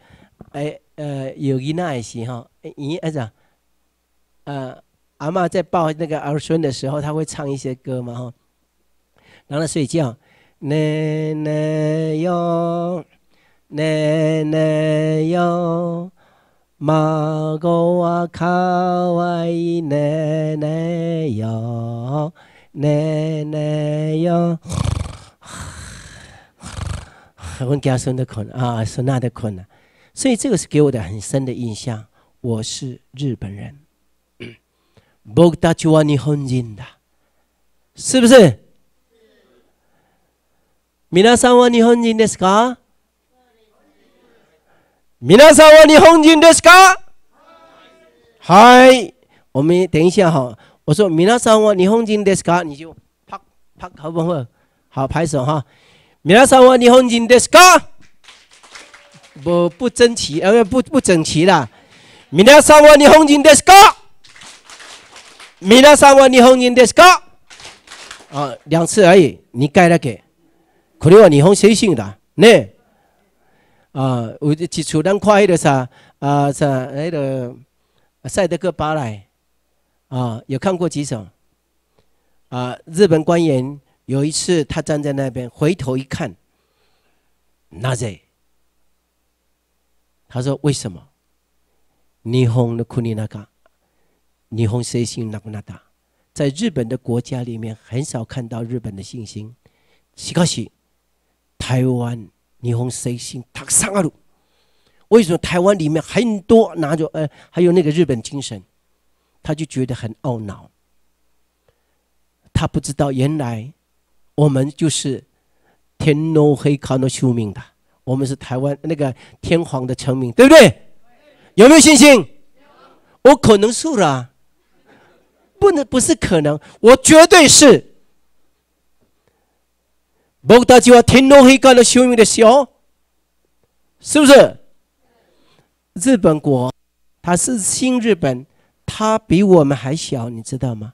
诶，呃，有一那也是哈，伊儿子，呃，阿嬷在抱那个儿孙的时候，他会唱一些歌嘛吼，让他睡觉。奶奶哟，奶奶哟，马古瓦卡哇伊奶奶哟，奶奶哟。很轻松的口啊，说那的口呢？所以这个是给我的很深的印象。我是日本人，ボたちは日本人だ，是不是？皆さんは日本人ですか皆さんは日本人ですかはい。おめ、等一下哈，我说皆さんは日本人ですか？你就好不好？好拍手哈。皆さんは日本人ですか？不不整齐，呃不不整齐啦。皆さんは日本人ですか？皆さんは日本人ですか？啊，两次而已，你盖了给。你除了日本谁信的？呢？啊，有几初咱看那个啥啊，啥那个塞德克巴莱啊，有看过几场啊？日本官员有一次他站在那边回头一看，那在？他说为什么霓虹的库里那个霓虹谁信那个那达？在日本的国家里面很少看到日本的信心，是高是？台湾霓虹谁为什么台湾里面很多拿着？呃，还有那个日本精神，他就觉得很懊恼。他不知道原来我们就是天皇黑卡诺休命的，我们是台湾那个天皇的臣民，对不对？有没有信心？我可能输了，不能不是可能，我绝对是。不过他就要听老黑干的修命的小，是不是？日本国，他是新日本，他比我们还小，你知道吗？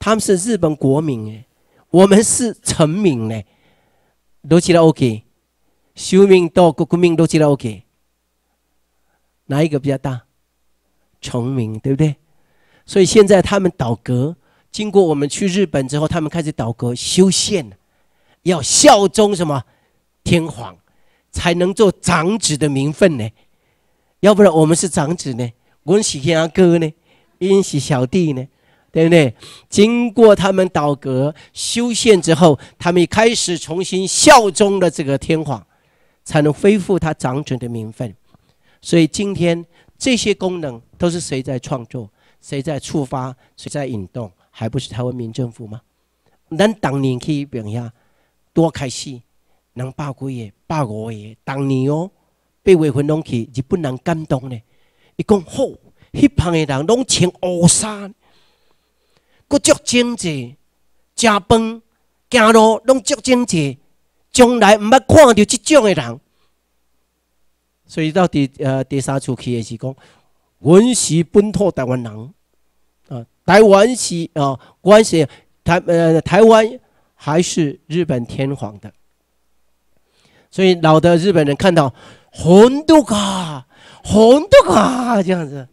他们是日本国民哎，我们是臣民嘞，都觉得 OK。修命到国民都觉得 OK，哪一个比较大？臣民对不对？所以现在他们倒戈，经过我们去日本之后，他们开始倒戈修宪了。要效忠什么天皇，才能做长子的名分呢？要不然我们是长子呢？我们喜天阿哥呢？因喜小弟呢？对不对？经过他们倒阁修宪之后，他们开始重新效忠了这个天皇，才能恢复他长子的名分。所以今天这些功能都是谁在创作？谁在触发？谁在引动？还不是台湾民政府吗？咱当年去表扬。多开始，人百几个百五个，当年哦被未婚拢去，日本人感动呢。伊讲好，迄旁的人拢穿黑衫，骨足整齐，食饭走路拢足节整齐，从来毋捌看到即种的人。所以到第呃第三处去的是讲，阮是本土台湾人啊，台湾是啊，阮是台呃台湾。还是日本天皇的，所以老的日本人看到“红都卡，红都卡”这样子，“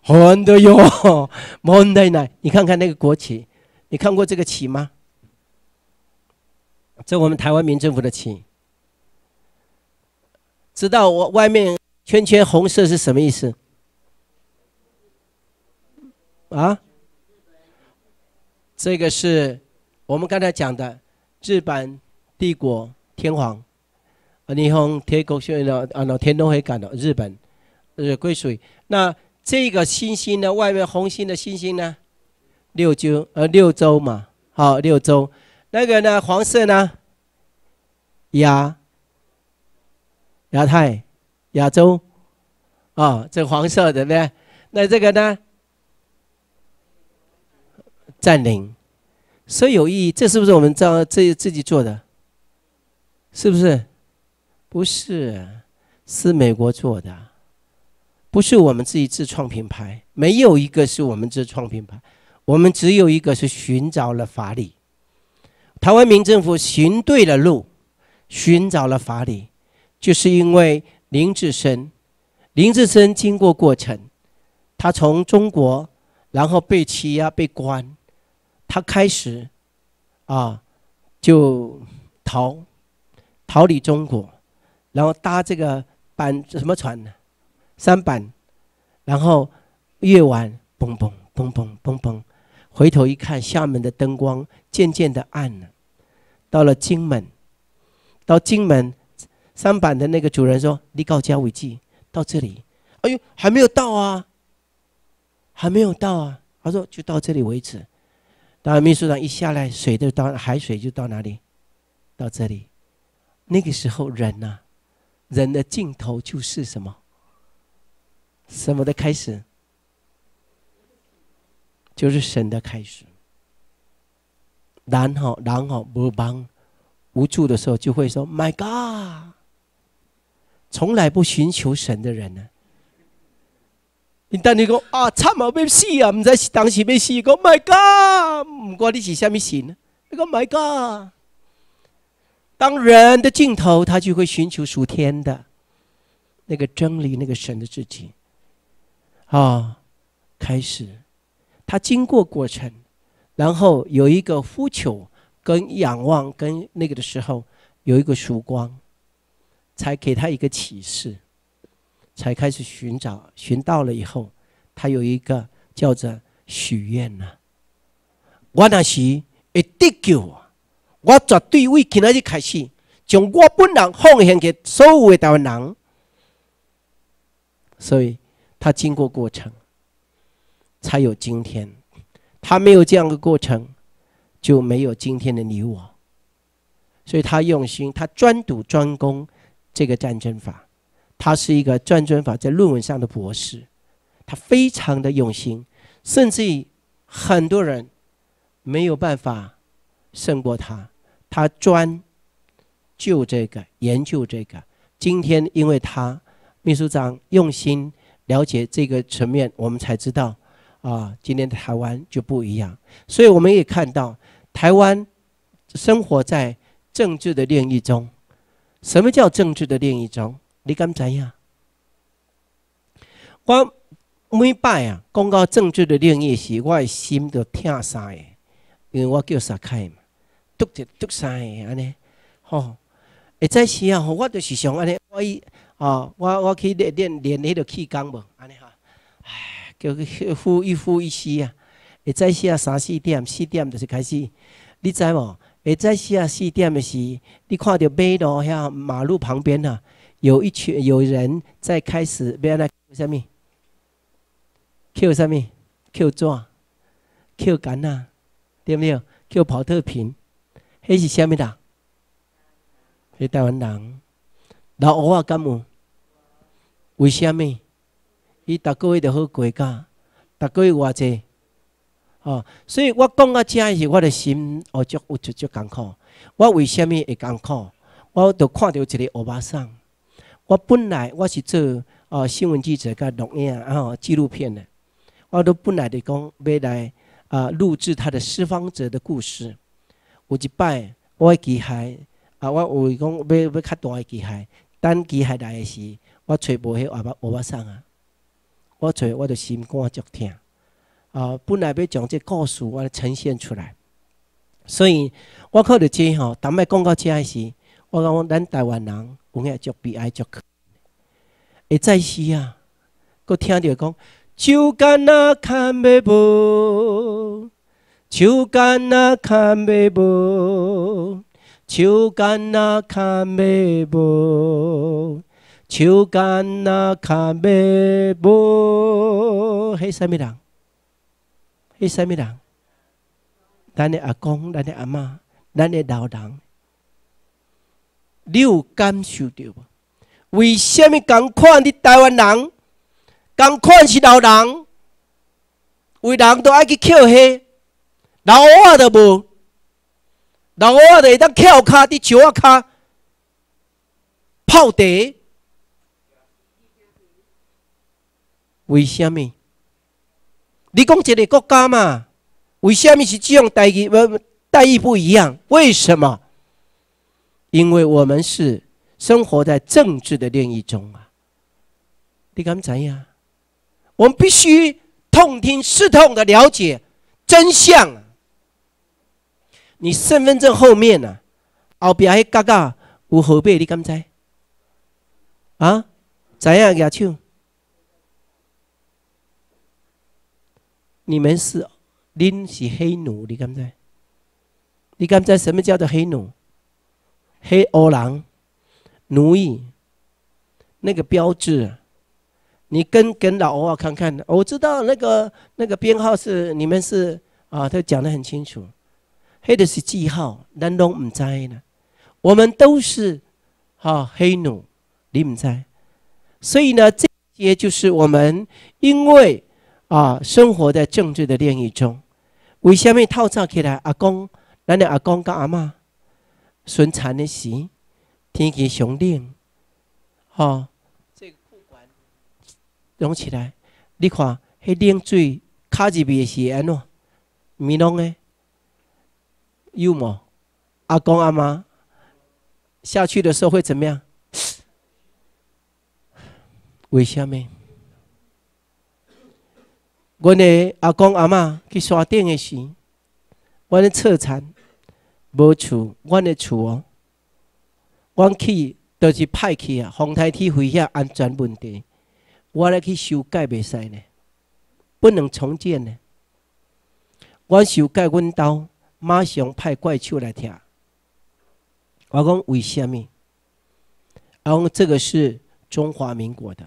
红都有，红奶奶”，你看看那个国旗，你看过这个旗吗？这我们台湾民政府的旗，知道我外面圈圈红色是什么意思？啊，这个是。我们刚才讲的日本帝国天皇，啊，你从铁国学的啊，那天都会赶的，日本呃归属。那这个星星呢，外面红星的星星呢，六州呃六州嘛，好六州。那个呢，黄色呢，亚亚太亚洲啊，这黄色的呢，那这个呢，占领。所以有意义，这是不是我们这自自己做的？是不是？不是，是美国做的，不是我们自己自创品牌，没有一个是我们自创品牌，我们只有一个是寻找了法理。台湾民政府寻对了路，寻找了法理，就是因为林志深，林志深经过过程，他从中国，然后被欺压、被关。他开始，啊，就逃，逃离中国，然后搭这个板什么船呢？三板，然后夜晚嘣嘣嘣嘣嘣嘣，回头一看，厦门的灯光渐渐的暗了。到了金门，到金门，三板的那个主人说：“你告家伟记，到这里。”哎呦，还没有到啊，还没有到啊。他说：“就到这里为止。”当秘书长一下来，水就到海水就到哪里，到这里。那个时候，人呐，人的尽头就是什么？什么的开始，就是神的开始。然后，然后无帮无助的时候，就会说 “My God”，从来不寻求神的人呢？当你讲啊，差冇咩事啊，唔知是当时咩事。讲 My God，唔管你是什么神，你讲 My God。当人的尽头，他就会寻求属天的那个真理，那个神的自己。啊，开始，他经过过程，然后有一个呼求，跟仰望，跟那个的时候，有一个曙光，才给他一个启示。才开始寻找，寻到了以后，他有一个叫做许愿啊。我那是一定要，我绝对为今天就开始，将我本人奉献给所有的台湾人。所以，他经过过程，才有今天。他没有这样的过程，就没有今天的你我。所以他用心，他专读专攻这个战争法。他是一个专专法在论文上的博士，他非常的用心，甚至于很多人没有办法胜过他。他专就这个研究这个。今天因为他秘书长用心了解这个层面，我们才知道啊，今天的台湾就不一样。所以我们也看到台湾生活在政治的另一中。什么叫政治的另一中？你敢知影？我每摆啊，讲到政治的领域，是我心就痛晒的，因为我叫沙凯嘛，读着读晒安尼，吼！会一再下，我就是想安尼，我伊啊，我我去练练练迄个气功无，安尼哈，唉，叫呼一呼一吸啊！会一再啊，三四点，四点就是开始。你知无？会一再啊，四点的是，你看到马路遐马路旁边啊？有一群有人在开始变来，有什么？Q 上面，Q 转，Q 干呐，对没对 q 跑特平，还是虾米的？是台湾人。老欧巴干部，为什么？伊逐个月就好国家，逐个月偌济，哦，所以我讲到遮，是我的心，哦，足有足足艰苦。我为什物会艰苦？我着看着一个欧巴桑。我本来我是做啊新闻记者加录音啊纪录片的，我都本来的讲要来啊录制他的施方者的故事。有一摆我去海啊，我有讲要要较大的去海，等去海来时，我揣无迄外巴外巴送啊，我揣我就心肝足疼啊。本来要将这故事我呈现出来，所以我靠的真吼，谈麦广告钱还是。我讲，咱台湾人永远要悲哀、要哭。会再是啊，佮听着讲，手竿哪砍袂落，手竿哪砍袂落，手竿哪砍袂落，手竿哪砍袂落。还是咪当，还是咪当，咱的阿公、咱的阿妈、咱的老党。你有感受到无？为什么共款的台湾人，共款是老人，为人都爱去捡黑，老外都无，老外都会当翘卡伫石仔卡泡茶。为什么？你讲一个国家嘛？为什么是这样待遇不待遇不一样？为什么？因为我们是生活在政治的另一中啊，你敢怎样？我们必须痛听、刺痛的了解真相。你身份证后面呢？后边黑嘎嘎，乌黑背，你敢在？啊？怎样亚秋？你们是拎是黑奴，你敢在？你敢在什么叫做黑奴？黑欧狼奴役那个标志，你跟跟老欧啊看看，我知道那个那个编号是你们是啊，他讲的很清楚，黑的是记号，南龙五灾呢？我们都是啊黑奴你五灾，所以呢，这些就是我们因为啊生活在政治的炼狱中，为什么套上起来阿公，那你阿公跟阿妈？顺产的时候，天气上冷，哈，融起来。你看，迄冷水卡入面是安怎？迷侬的，幽默。阿公阿妈下去的时候会怎么样？微笑咩？阮的阿公阿妈去山顶的时候，我呢侧残。无厝，阮的厝哦，阮去都是歹去啊。红太体会险，安全问题，我来去修改袂使呢，不能重建呢。阮修改阮家，马上派怪手来听。我讲为虾米？啊，这个是中华民国的，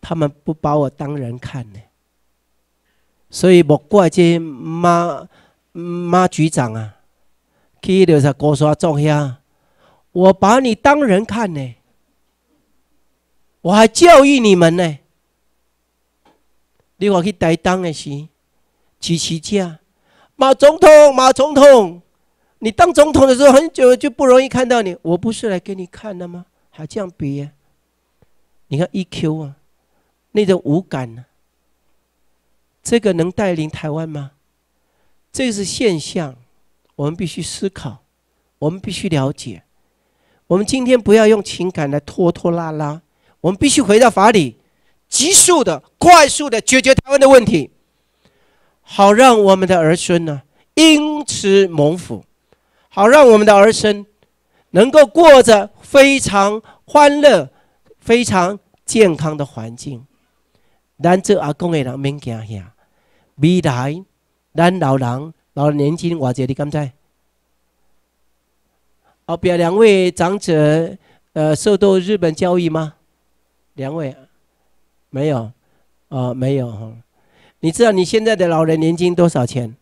他们不把我当人看呢，所以莫怪这妈。马局长啊下，我把你当人看呢，我还教育你们呢。你我去代当的是，起起价，马总统，马总统，你当总统的时候很久就不容易看到你，我不是来给你看的吗？还这样比你看 EQ 啊，那种无感呢，这个能带领台湾吗？这是现象，我们必须思考，我们必须了解。我们今天不要用情感来拖拖拉拉，我们必须回到法理，急速的、快速的解决台湾的问题，好让我们的儿孙呢因此蒙福，好让我们的儿孙能够过着非常欢乐、非常健康的环境。南州阿公嘅人民未来。咱老人、老人年轻，华姐，你刚才哦，表两位长者，呃，受到日本教育吗？两位没有，啊，没有哈。你知道你现在的老人年金多少钱？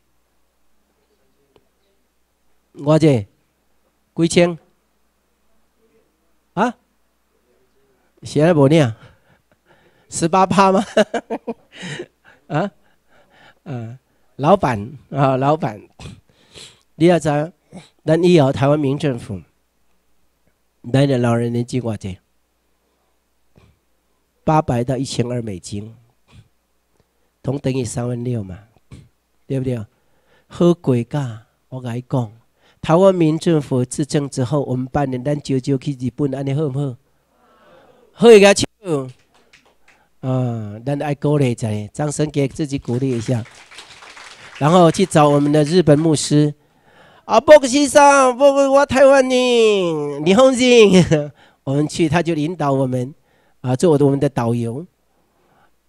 我这几千？啊？写得不念？十八趴吗？啊？嗯。老板啊，老板，你要在，咱以后台湾民政府，咱的老人年纪偌济？八百到一千二美金，同等于三万六嘛，对不对？好贵噶，我甲一讲，台湾民政府执政之后，我们办的咱久久去日本，安尼好唔好？好一个笑，啊，咱爱鼓励一下，掌声给自己鼓励一下。然后去找我们的日本牧师，啊，布克先生，我我台湾人，李洪金，我们去他就引导我们，啊，做我的我们的导游，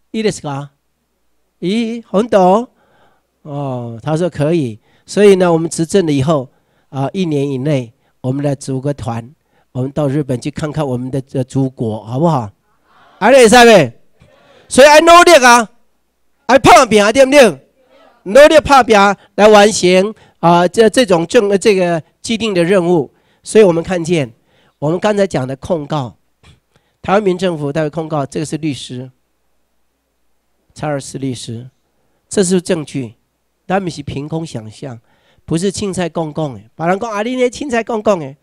伊的是个，咦，红豆，哦，他说可以，所以呢，我们执政了以后，啊，一年以内，我们来组个团，我们到日本去看看我们的这祖国，好不好？还能使未？所以还努力啊，还碰饼啊，对不对？努力跑表来完成啊！这这种证这个既定的任务，所以我们看见，我们刚才讲的控告，台湾民政府在控告这个是律师，查尔斯律师，这是证据，他们是凭空想象，不是青菜共共诶，把人讲啊！你那青菜共共诶，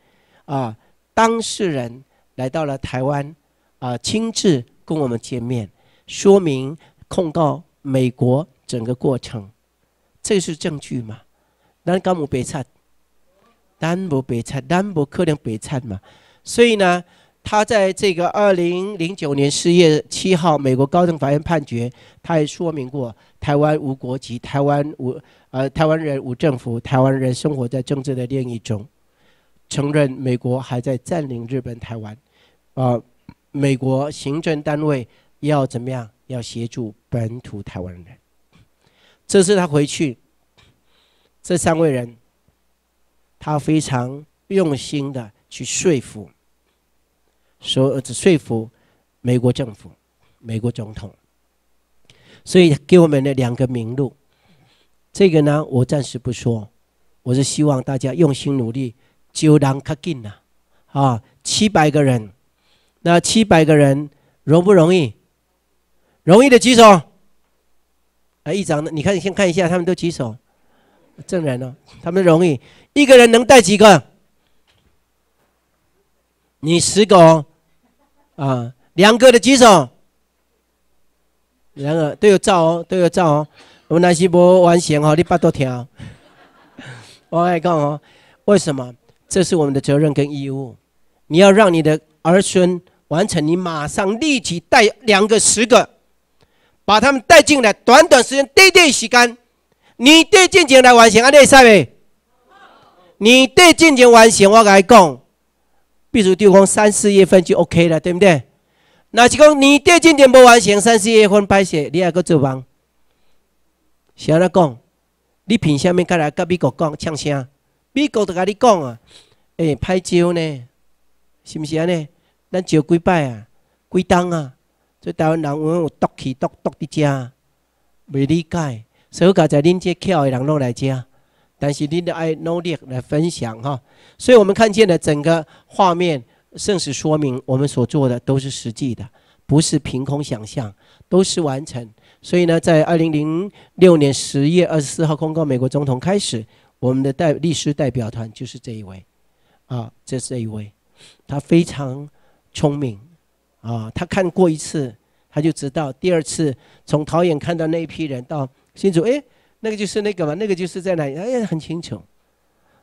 啊，当事人来到了台湾，啊，亲自跟我们见面，说明控告美国整个过程。这是证据嘛？南高木白菜，南木白菜，南木克良白菜嘛？所以呢，他在这个二零零九年四月七号，美国高等法院判决，他也说明过，台湾无国籍，台湾无呃台湾人无政府，台湾人生活在政治的另一中，承认美国还在占领日本台湾，啊，美国行政单位要怎么样？要协助本土台湾人。这次他回去，这三位人，他非常用心的去说服，说说服美国政府、美国总统，所以给我们的两个名录，这个呢我暂时不说，我是希望大家用心努力，就人卡进呐，啊，七百个人，那七百个人容不容易？容易的举手。哎，议长呢？你看，你先看一下，他们都举手，证人哦，他们容易，一个人能带几个？你十个哦，啊，两个的举手，两个都有照哦，都有照哦。我们南希波王贤哦，你八多条，我爱刚哦，为什么？这是我们的责任跟义务，你要让你的儿孙完成，你马上立即带两个十个。把他们带进来，短短时间，短短时间，你对进钱来完成安尼使袂？你对进钱完成，我来讲，比如对方三四月份就 OK 了，对不对？那是讲你对进钱不完成，三四月份拍摄，你还阁做房？是安那讲，你凭啥物敢来？甲美国讲呛声？美国都跟你讲啊，哎，拍照呢，是不是安尼？咱照几摆啊？几档啊？所以台湾人我有独气，独独的吃，未理解。所以刚才您这靠的人拢来家。但是您要爱努力来分享哈。所以我们看见的整个画面，甚至说明我们所做的都是实际的，不是凭空想象，都是完成。所以呢，在二零零六年十月二十四号公告美国总统开始，我们的代律师代表团就是这一位，啊，这是这一位，他非常聪明。啊，他看过一次，他就知道第二次从导演看到那一批人到新竹，哎，那个就是那个嘛，那个就是在哪里，哎，很清楚，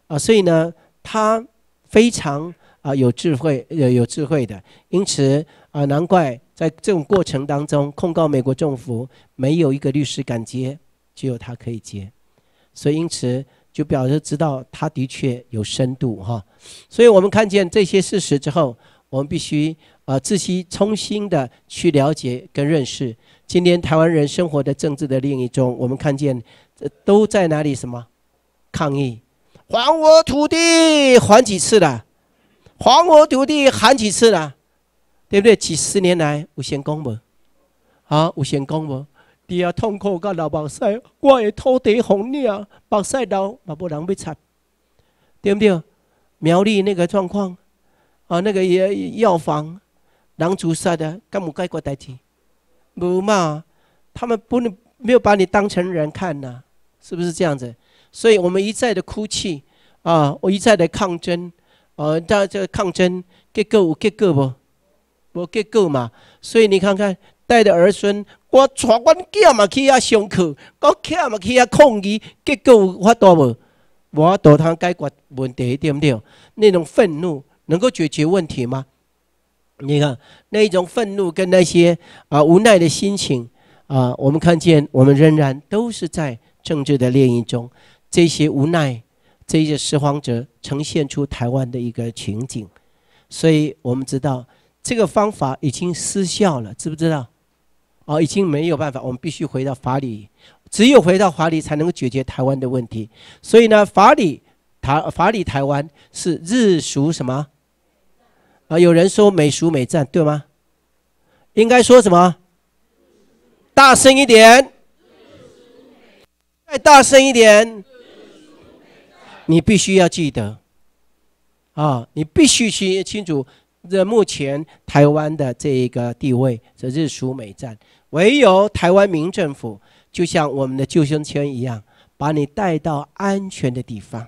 啊，所以呢，他非常啊有智慧，有有智慧的，因此啊，难怪在这种过程当中控告美国政府没有一个律师敢接，只有他可以接，所以因此就表示知道他的确有深度哈，所以我们看见这些事实之后，我们必须。啊，自欺重新的去了解跟认识，今天台湾人生活的政治的另一中，我们看见，都在哪里什么？抗议，还我土地，还几次了？还我土地，喊几次了？对不对？几十年来有成功没？啊，有成功没？底下痛苦个老百姓，我的土地红啊，白赛刀也不能被踩，对不对？苗栗那个状况，啊，那个药房。狼族杀的，干么？改革代替？无嘛？他们不能没有把你当成人看呐，是不是这样子？所以我们一再的哭泣啊，我一再的抗争啊，但这个抗争结果有结果不？无结果嘛？所以你看看，带着儿孙，我揣阮寄嘛去啊上课，我寄嘛去啊抗议，结果度无？无法度谈解决问题对不对？那种愤怒能够解决问题吗？你看那种愤怒跟那些啊无奈的心情啊，我们看见我们仍然都是在政治的炼狱中，这些无奈，这些拾荒者呈现出台湾的一个情景，所以我们知道这个方法已经失效了，知不知道？哦，已经没有办法，我们必须回到法理，只有回到法理才能够解决台湾的问题。所以呢，法理台法理台湾是日属什么？啊，有人说美熟美战对吗？应该说什么？大声一点，再大声一点。你必须要记得，啊，你必须去清楚这目前台湾的这一个地位，这日苏美战，唯有台湾民政府就像我们的救生圈一样，把你带到安全的地方。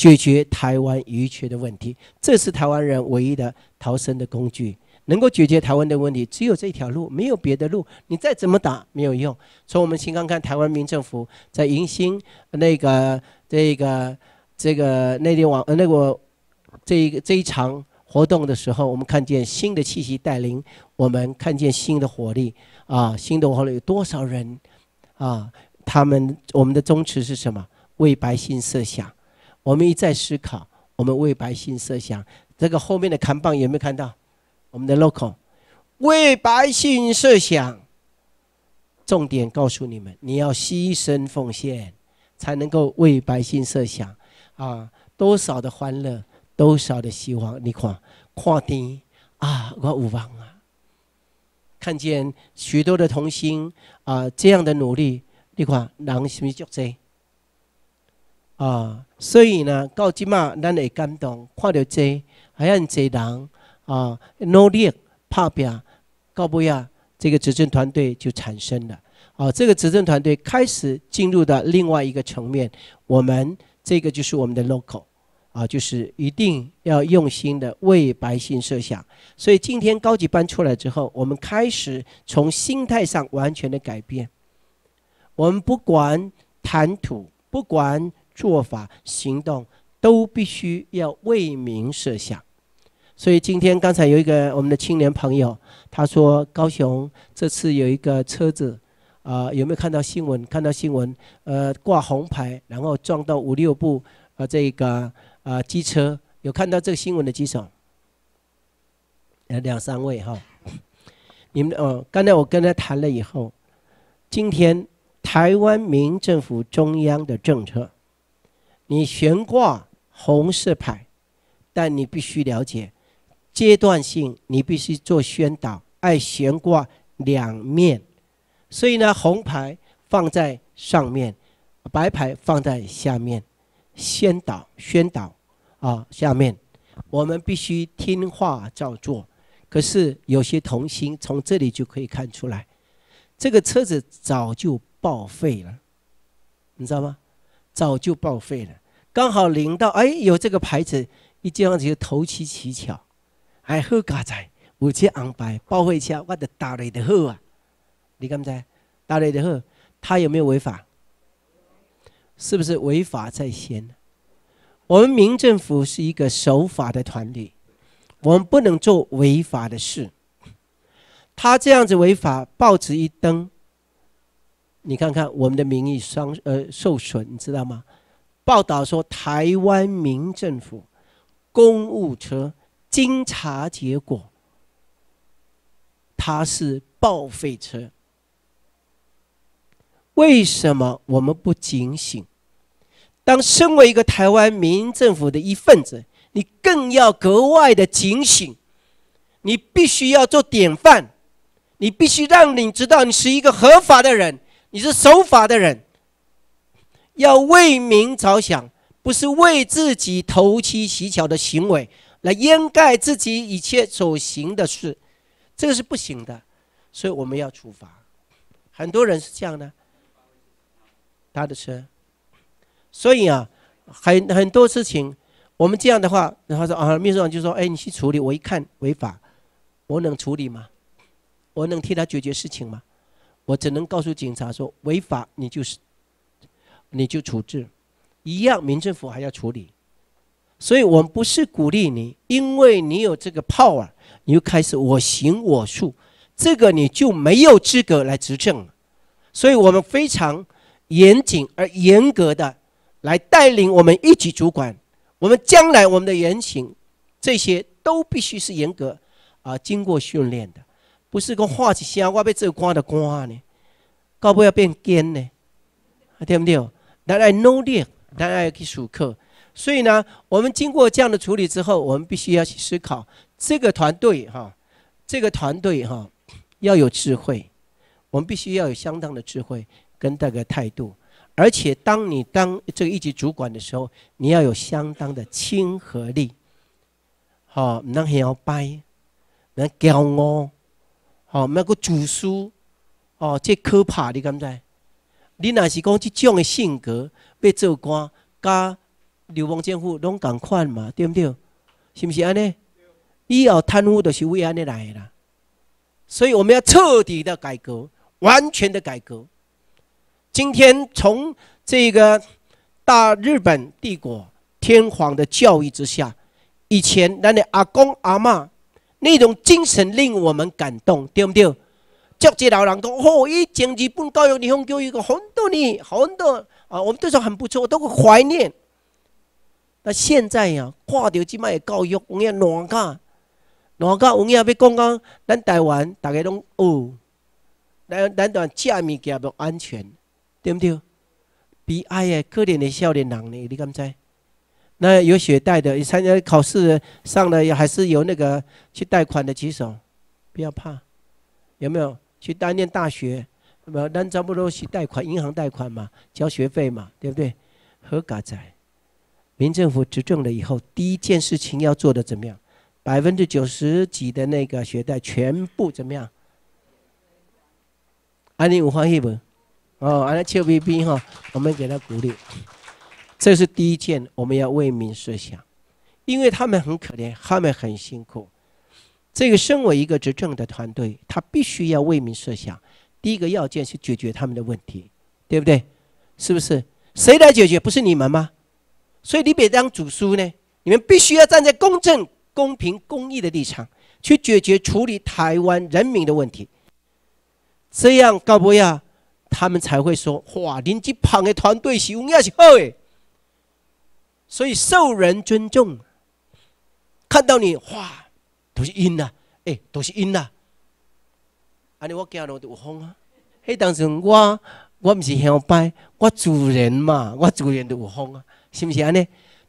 解决台湾鱼缺的问题，这是台湾人唯一的逃生的工具，能够解决台湾的问题，只有这条路，没有别的路。你再怎么打没有用。从我们刚刚看台湾民政府在迎新那个、这个、这个内地网那个这一这一场活动的时候，我们看见新的气息带领我们，看见新的活力啊，新的活力有多少人啊？他们我们的宗旨是什么？为百姓设想。我们一再思考，我们为百姓设想。这个后面的扛棒有没有看到？我们的 logo，为百姓设想。重点告诉你们，你要牺牲奉献，才能够为百姓设想。啊，多少的欢乐，多少的希望。你看，跨天啊，我无望啊。看见许多的童心啊，这样的努力。你看，人是是足济？啊，所以呢，到即马，咱会感动，看到这还有多人，啊，努力拍拼，到尾啊，这个执政团队就产生了。啊，这个执政团队开始进入到另外一个层面，我们这个就是我们的 local，啊，就是一定要用心的为百姓设想。所以今天高级班出来之后，我们开始从心态上完全的改变，我们不管谈吐，不管。做法、行动都必须要为民设想。所以今天刚才有一个我们的青年朋友，他说高雄这次有一个车子，啊，有没有看到新闻？看到新闻，呃，挂红牌，然后撞到五六部啊这个啊机车。有看到这个新闻的机者，两三位哈？你们哦，刚才我跟他谈了以后，今天台湾民政府中央的政策。你悬挂红色牌，但你必须了解阶段性，你必须做宣导。爱悬挂两面，所以呢，红牌放在上面，白牌放在下面，宣导宣导啊，下面我们必须听话照做。可是有些童心，从这里就可以看出来，这个车子早就报废了，你知道吗？早就报废了。刚好领到，哎，有这个牌子，一这样子就投机取巧，哎，好嘎仔，我去安排报回车，我的打雷的后啊，你看在？打雷的后，他有没有违法？是不是违法在先？我们民政府是一个守法的团体，我们不能做违法的事。他这样子违法，报纸一登，你看看我们的名誉伤呃受损，你知道吗？报道说，台湾民政府公务车经查结果，它是报废车。为什么我们不警醒？当身为一个台湾民政府的一份子，你更要格外的警醒。你必须要做典范，你必须让你知道，你是一个合法的人，你是守法的人。要为民着想，不是为自己投机取巧的行为来掩盖自己一切所行的事，这个是不行的，所以我们要处罚。很多人是这样的，他的车，所以啊，很很多事情，我们这样的话，然后说啊，秘书长就说，哎，你去处理，我一看违法，我能处理吗？我能替他解决事情吗？我只能告诉警察说，违法，你就是。你就处置一样，民政府还要处理，所以我们不是鼓励你，因为你有这个 power，你就开始我行我素，这个你就没有资格来执政了。所以我们非常严谨而严格的来带领我们一级主管，我们将来我们的言行，这些都必须是严格啊经过训练的，不是个画起像我这个官的官呢，搞不要变奸呢，对不对？来来努力，来来去授课。所以呢，我们经过这样的处理之后，我们必须要去思考这个团队哈，这个团队哈，要有智慧，我们必须要有相当的智慧跟那个态度。而且，当你当这个一级主管的时候，你要有相当的亲和力。好，那还要掰，那教我，好那个主书，哦，最可怕的干在。你若是讲这种的性格，要做官加流氓政府拢同款嘛？对不对？是不是安尼？伊要贪污就是为安尼来啦。所以我们要彻底的改革，完全的改革。今天从这个大日本帝国天皇的教育之下，以前咱的阿公阿妈那种精神令我们感动，对不对？这几老人都哦，以前日本教育你讲叫一个很多呢，很多啊，我们都说很不错，都会怀念。那现在呀，看到即卖的教育，永远乱咖，乱咖，永远要不讲到咱台湾，大家拢哦，咱咱台湾假面假不安全，对不对？悲哀啊，可怜的少年人呢，你敢猜？那有学贷的，你参加考试上了，还是有那个去贷款的举手？不要怕，有没有？去担任大学，不，那差不多是贷款，银行贷款嘛，交学费嘛，对不对？何嘎在？民政府执政了以后，第一件事情要做的怎么样？百分之九十几的那个学贷全部怎么样？阿宁五花嘿不？哦，阿那笑咪咪哈，我们给他鼓励。这是第一件，我们要为民设想，因为他们很可怜，他们很辛苦。这个身为一个执政的团队，他必须要为民设想。第一个要件是解决他们的问题，对不对？是不是？谁来解决？不是你们吗？所以你别当主书呢，你们必须要站在公正、公平、公益的立场去解决处理台湾人民的问题。这样高博亚他们才会说，法庭及旁的团队永远是好的，所以受人尊重。看到你，哇！都是因啦，哎，都是因啦。阿尼我家都有风啊，那当时我我唔是乡拜，我主人嘛，我主人都有风啊，是不是阿尼？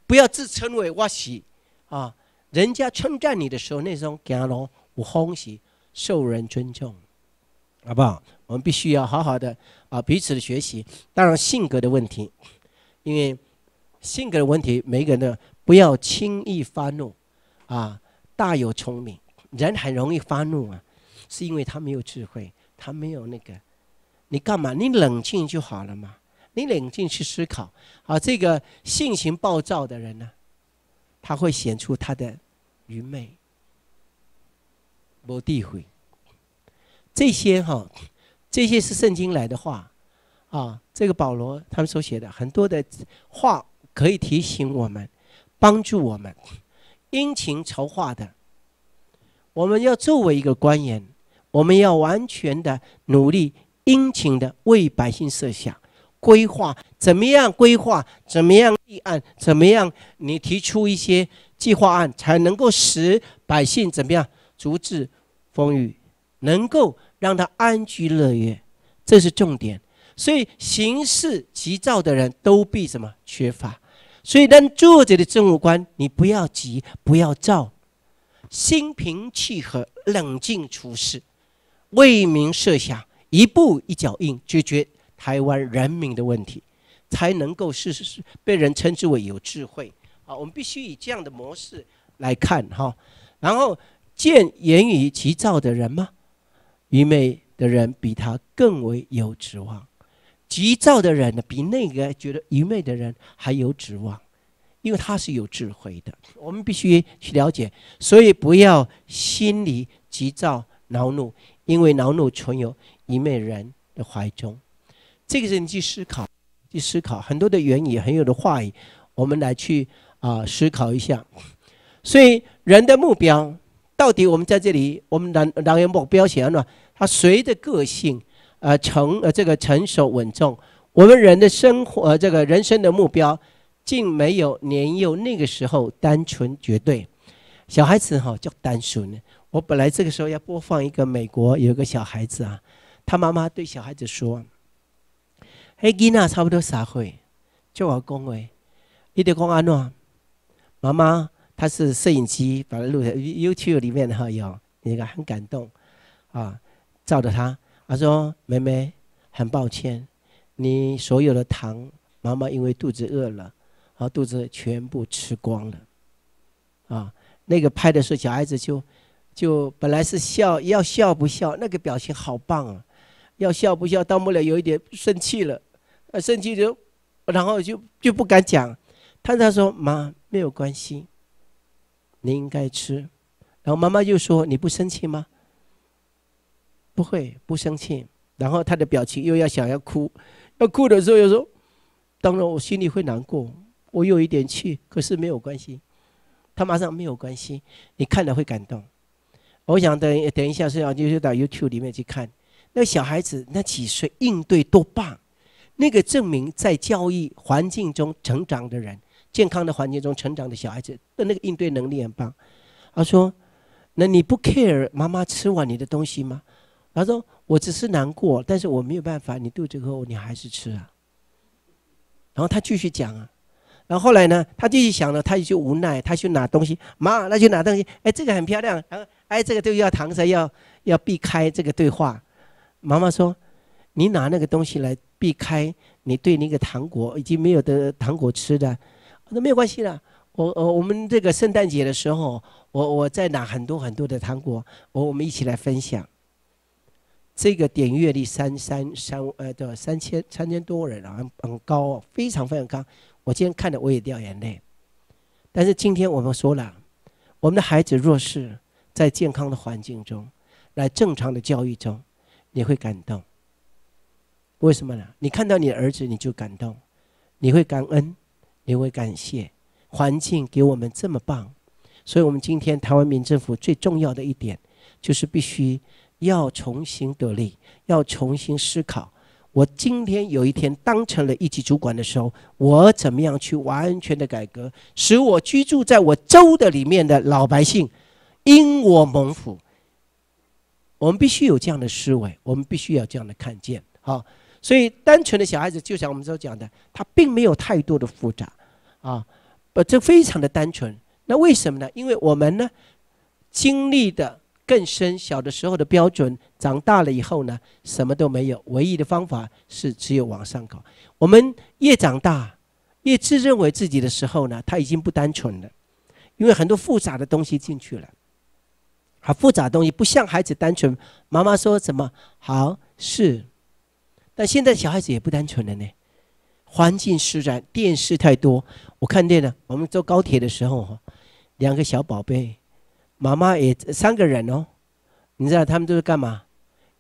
不要自称为我是啊，人家称赞你的时候，那种家龙有风是受人尊重，好不好？我们必须要好好的啊，彼此的学习。当然性格的问题，因为性格的问题，每个人不要轻易发怒啊。大有聪明人很容易发怒啊，是因为他没有智慧，他没有那个。你干嘛？你冷静就好了嘛。你冷静去思考。啊。这个性情暴躁的人呢，他会显出他的愚昧、不智慧。这些哈，这些是圣经来的话啊。这个保罗他们所写的很多的话，可以提醒我们，帮助我们。殷勤筹划的，我们要作为一个官员，我们要完全的努力，殷勤的为百姓设想规划，怎么样规划，怎么样立案，怎么样，你提出一些计划案，才能够使百姓怎么样足智风雨，能够让他安居乐业，这是重点。所以行事急躁的人都必什么缺乏。所以，当作者的政务官，你不要急，不要躁，心平气和，冷静处事，为民设想，一步一脚印，解决台湾人民的问题，才能够是被人称之为有智慧。啊，我们必须以这样的模式来看哈。然后，见言语急躁的人吗？愚昧的人比他更为有指望。急躁的人呢，比那个觉得愚昧的人还有指望，因为他是有智慧的。我们必须去了解，所以不要心里急躁、恼怒，因为恼怒存有愚昧人的怀中。这个是你去思考，去思考很多的原因，很有的话语，我们来去啊思考一下。所以人的目标，到底我们在这里，我们人人的目标想要么？他谁的个性？呃，成呃，这个成熟稳重，我们人的生活，这个人生的目标，竟没有年幼那个时候单纯绝对。小孩子哈叫单纯。我本来这个时候要播放一个美国有一个小孩子啊，他妈妈对小孩子说：“嘿，囡啊，差不多啥会？我讲喂，你得讲安怎？妈妈她是摄影机把它录在 YouTube 里面哈有，那个很感动啊，照着他。”他说：“妹妹，很抱歉，你所有的糖，妈妈因为肚子饿了，然后肚子全部吃光了。”啊，那个拍的时候，小孩子就，就本来是笑，要笑不笑，那个表情好棒啊，要笑不笑，到末了有一点生气了，呃，生气就，然后就就不敢讲，他他说妈没有关系，你应该吃，然后妈妈就说你不生气吗？”不会不生气，然后他的表情又要想要哭，要哭的时候又说：“当然我心里会难过，我有一点气，可是没有关系。”他马上没有关系，你看了会感动。我想等等一下是要就到 YouTube 里面去看，那个小孩子那几岁应对多棒，那个证明在教育环境中成长的人，健康的环境中成长的小孩子，的那个应对能力很棒。他说：“那你不 care 妈妈吃完你的东西吗？”他说：“我只是难过，但是我没有办法。你肚子饿，你还是吃啊。”然后他继续讲啊，然后后来呢，他继续想了，他就无奈，他去拿东西。妈，那就拿东西。哎，这个很漂亮。然后，哎，这个都要糖才要，要避开这个对话。妈妈说：“你拿那个东西来避开你对那个糖果已经没有的糖果吃的。”那说：“没有关系啦，我我我们这个圣诞节的时候，我我在拿很多很多的糖果，我我们一起来分享。”这个点阅率三三三呃，对，三千三千多人啊，很高，非常非常高。我今天看了，我也掉眼泪。但是今天我们说了，我们的孩子若是在健康的环境中，来正常的教育中，你会感动。为什么呢？你看到你的儿子，你就感动，你会感恩，你会感谢环境给我们这么棒。所以，我们今天台湾民政府最重要的一点，就是必须。要重新得力，要重新思考。我今天有一天当成了一级主管的时候，我怎么样去完全的改革，使我居住在我州的里面的老百姓，因我蒙福。我们必须有这样的思维，我们必须要这样的看见啊。所以，单纯的小孩子，就像我们所讲的，他并没有太多的复杂啊，不，这非常的单纯。那为什么呢？因为我们呢，经历的。更深，小的时候的标准，长大了以后呢，什么都没有，唯一的方法是只有往上搞。我们越长大，越自认为自己的时候呢，他已经不单纯了，因为很多复杂的东西进去了。而复杂的东西不像孩子单纯。妈妈说什么好是，但现在小孩子也不单纯了呢，环境使然，电视太多。我看见了，我们坐高铁的时候两个小宝贝。妈妈也三个人哦，你知道他们都是干嘛？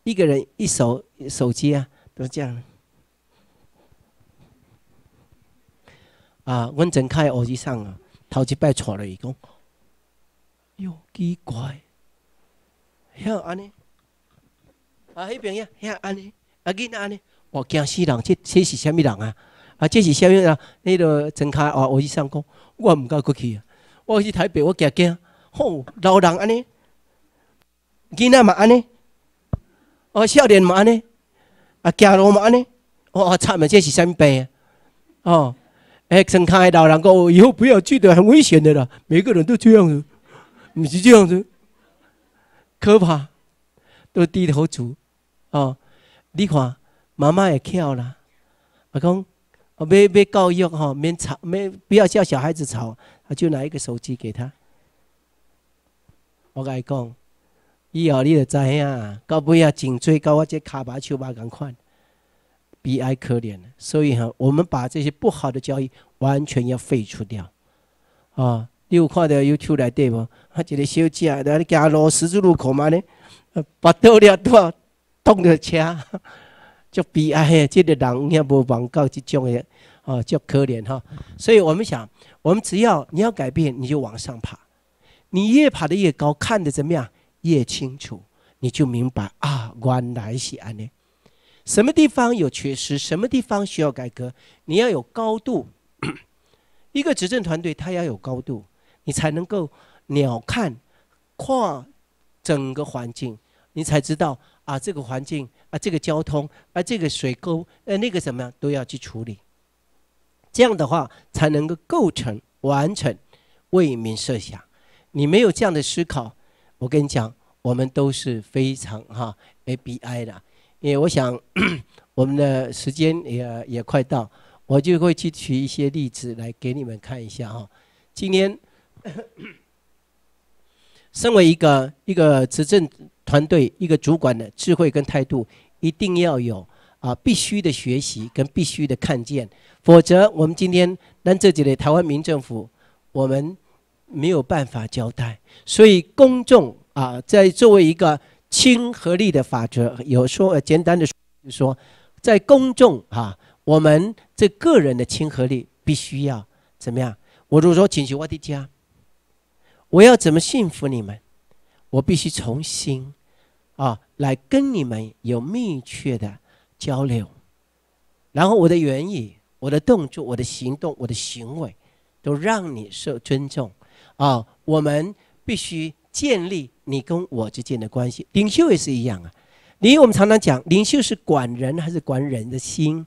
一个人一手手机啊，都这样。啊，阮正开二级生啊，头一摆错了伊讲，哟，奇怪，吓安尼，啊，迄边呀，吓安尼，啊，囡仔安尼，我惊死人，这这是虾么人啊？啊，这是什么呀？迄个正开二级生讲，我毋敢过去啊，我去台北，我惊惊。吼，老人安尼，囡仔嘛安尼，哦，少年嘛安尼，啊，走路嘛安尼，哦，查们这是什么病啊？哦，哎，生开的老人够以后不要去的，很危险的啦。每个人都这样子，不是这样子，可怕，都低头族，哦，你看，妈妈也跳啦。啊，讲，啊，没没教育哈，免吵，没不要叫小孩子吵，啊，就拿一个手机给他。我伊讲，以后你著知影，到尾啊，颈椎跟我这下巴、手把同款，悲哀可怜。所以哈，我们把这些不好的交易完全要废除掉。啊，六块的又出来对无？他一个小姐然后给他绕十字路口嘛呢，把倒了都挡着车，就 悲哀嘿，这类人无望到这种的，哦，就可怜哈。所以我们想，我们只要你要改变，你就往上爬。你越爬得越高，看得怎么样越清楚，你就明白啊，原来想呢，什么地方有缺失，什么地方需要改革，你要有高度。一个执政团队，他要有高度，你才能够鸟瞰跨整个环境，你才知道啊，这个环境啊，这个交通啊，这个水沟呃，那个什么都要去处理。这样的话，才能够构成完成，为民设想。你没有这样的思考，我跟你讲，我们都是非常哈 A B I 的。因为我想，我们的时间也也快到，我就会去举一些例子来给你们看一下哈。今天，身为一个一个执政团队、一个主管的智慧跟态度，一定要有啊，必须的学习跟必须的看见，否则我们今天咱自己的台湾民政府，我们。没有办法交代，所以公众啊，在作为一个亲和力的法则，有说简单的说，在公众啊，我们这个人的亲和力必须要怎么样？我就说请求我的家，我要怎么信服你们？我必须重新啊来跟你们有密切的交流，然后我的言语、我的动作、我的行动、我的行为，都让你受尊重。啊，我们必须建立你跟我之间的关系。领袖也是一样啊。你我们常常讲，领袖是管人还是管人的心？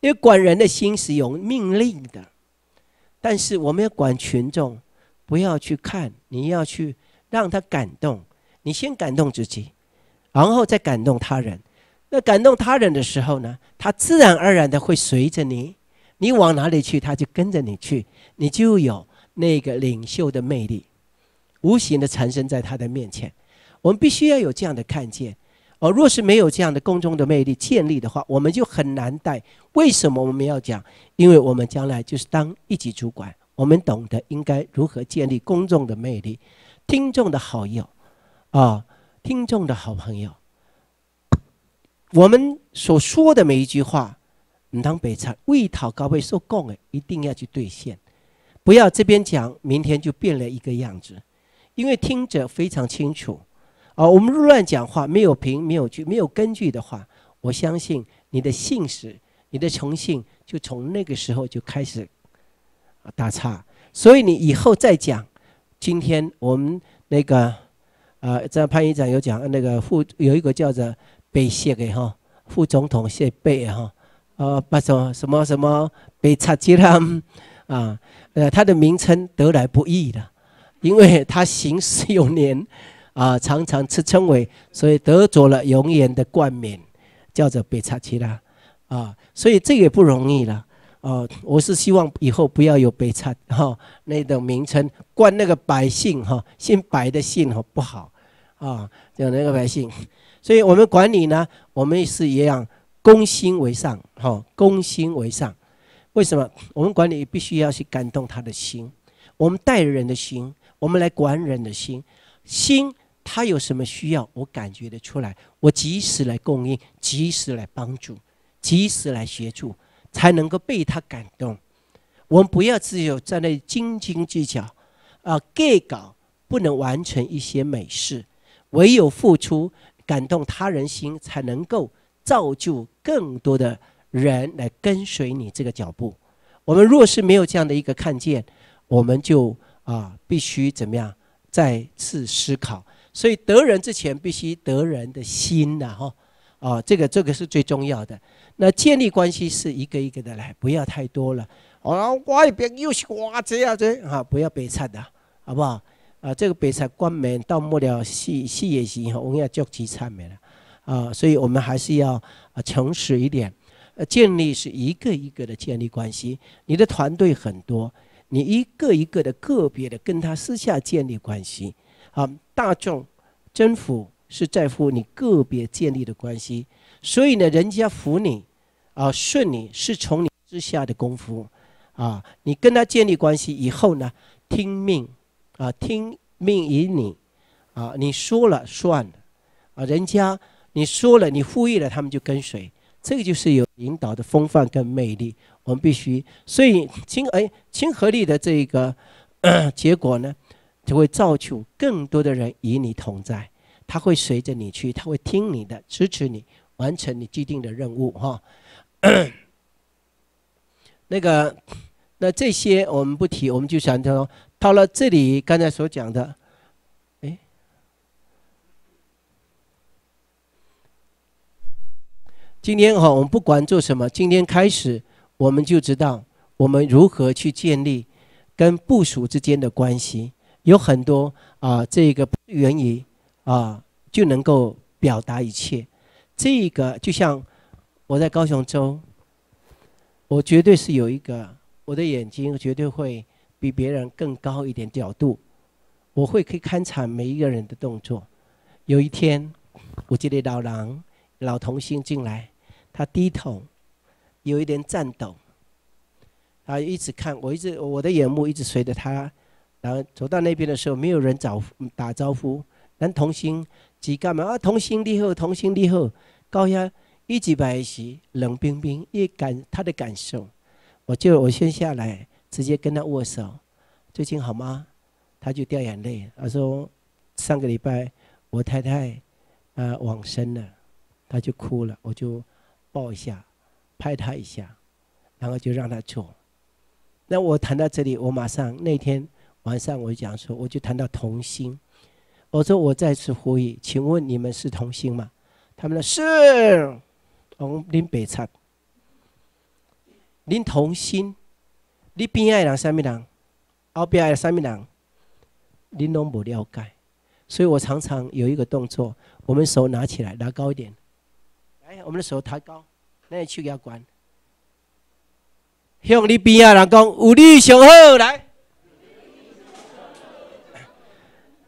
因为管人的心是有命令的，但是我们要管群众，不要去看，你要去让他感动。你先感动自己，然后再感动他人。那感动他人的时候呢，他自然而然的会随着你，你往哪里去，他就跟着你去，你就有。那个领袖的魅力，无形的产生在他的面前。我们必须要有这样的看见。而若是没有这样的公众的魅力建立的话，我们就很难带。为什么我们要讲？因为我们将来就是当一级主管，我们懂得应该如何建立公众的魅力，听众的好友，啊，听众的好朋友。我们所说的每一句话，你当北禅为讨高倍受供的，一定要去兑现。不要这边讲，明天就变了一个样子，因为听者非常清楚。啊，我们乱讲话，没有凭、没有据、没有根据的话，我相信你的信使，你的诚信，就从那个时候就开始啊打岔。所以你以后再讲，今天我们那个啊，这潘院长有讲那个副有一个叫做被卸给哈，副总统谢被哈，呃，把什么什么什么被插解了啊。呃，他的名称得来不易的，因为他行事有年，啊，常常被称为，所以得着了永远的冠冕，叫做北叉奇拉，啊，所以这也不容易了，哦，我是希望以后不要有北叉哈那种名称冠那个百姓哈姓白的姓哈不好，啊，有那个百姓，所以我们管理呢，我们是一样公心为上，哈，公心为上。为什么我们管理必须要去感动他的心？我们带人的心，我们来管人的心。心他有什么需要，我感觉得出来，我及时来供应，及时来帮助，及时来协助，才能够被他感动。我们不要只有在那斤斤计较，啊，gay 岗不能完成一些美事，唯有付出感动他人心，才能够造就更多的。人来跟随你这个脚步，我们若是没有这样的一个看见，我们就啊必须怎么样再次思考。所以得人之前必须得人的心呐哈啊，这个这个是最重要的。那建立关系是一个一个的来，不要太多了。啊，外边又是哇这样这啊，不要悲惨的，好不好？啊，这个悲惨关门到末了戏戏也行，我们要叫急菜没了啊。所以我们还是要啊诚实一点。呃，建立是一个一个的建立关系。你的团队很多，你一个一个的个别的跟他私下建立关系。啊，大众征服是在乎你个别建立的关系。所以呢，人家服你，啊，顺你，是从你之下的功夫。啊，你跟他建立关系以后呢，听命，啊，听命于你，啊，你说了算啊，人家你说了，你呼吁了，他们就跟随。这个就是有领导的风范跟魅力，我们必须。所以亲哎亲和力的这一个结果呢，就会造就更多的人与你同在，他会随着你去，他会听你的，支持你，完成你既定的任务哈。那个那这些我们不提，我们就想到到了这里刚才所讲的。今天哈，我们不管做什么，今天开始我们就知道我们如何去建立跟部署之间的关系。有很多啊，这个源于啊，就能够表达一切。这个就像我在高雄州，我绝对是有一个我的眼睛绝对会比别人更高一点角度，我会可以察每一个人的动作。有一天，我接到老狼、老童星进来。他低头，有一点颤抖。他一直看，我一直我的眼目一直随着他。然后走到那边的时候，没有人找打招呼。男童星几干嘛啊？童星立后，童星立后。高压一级白起，冷冰冰。一感他的感受，我就我先下来，直接跟他握手。最近好吗？他就掉眼泪。他说，上个礼拜我太太啊往生了，他就哭了。我就。抱一下，拍他一下，然后就让他坐。那我谈到这里，我马上那天晚上我讲说，我就谈到童心。我说我再次呼吁，请问你们是童心吗？他们说：“是。”我们林北灿，林童心，你边爱人什么人？奥偏爱什么人？你拢不了解。所以我常常有一个动作，我们手拿起来，拿高一点。我们的手抬高，那你手举高，向你边啊！人讲有你上好来，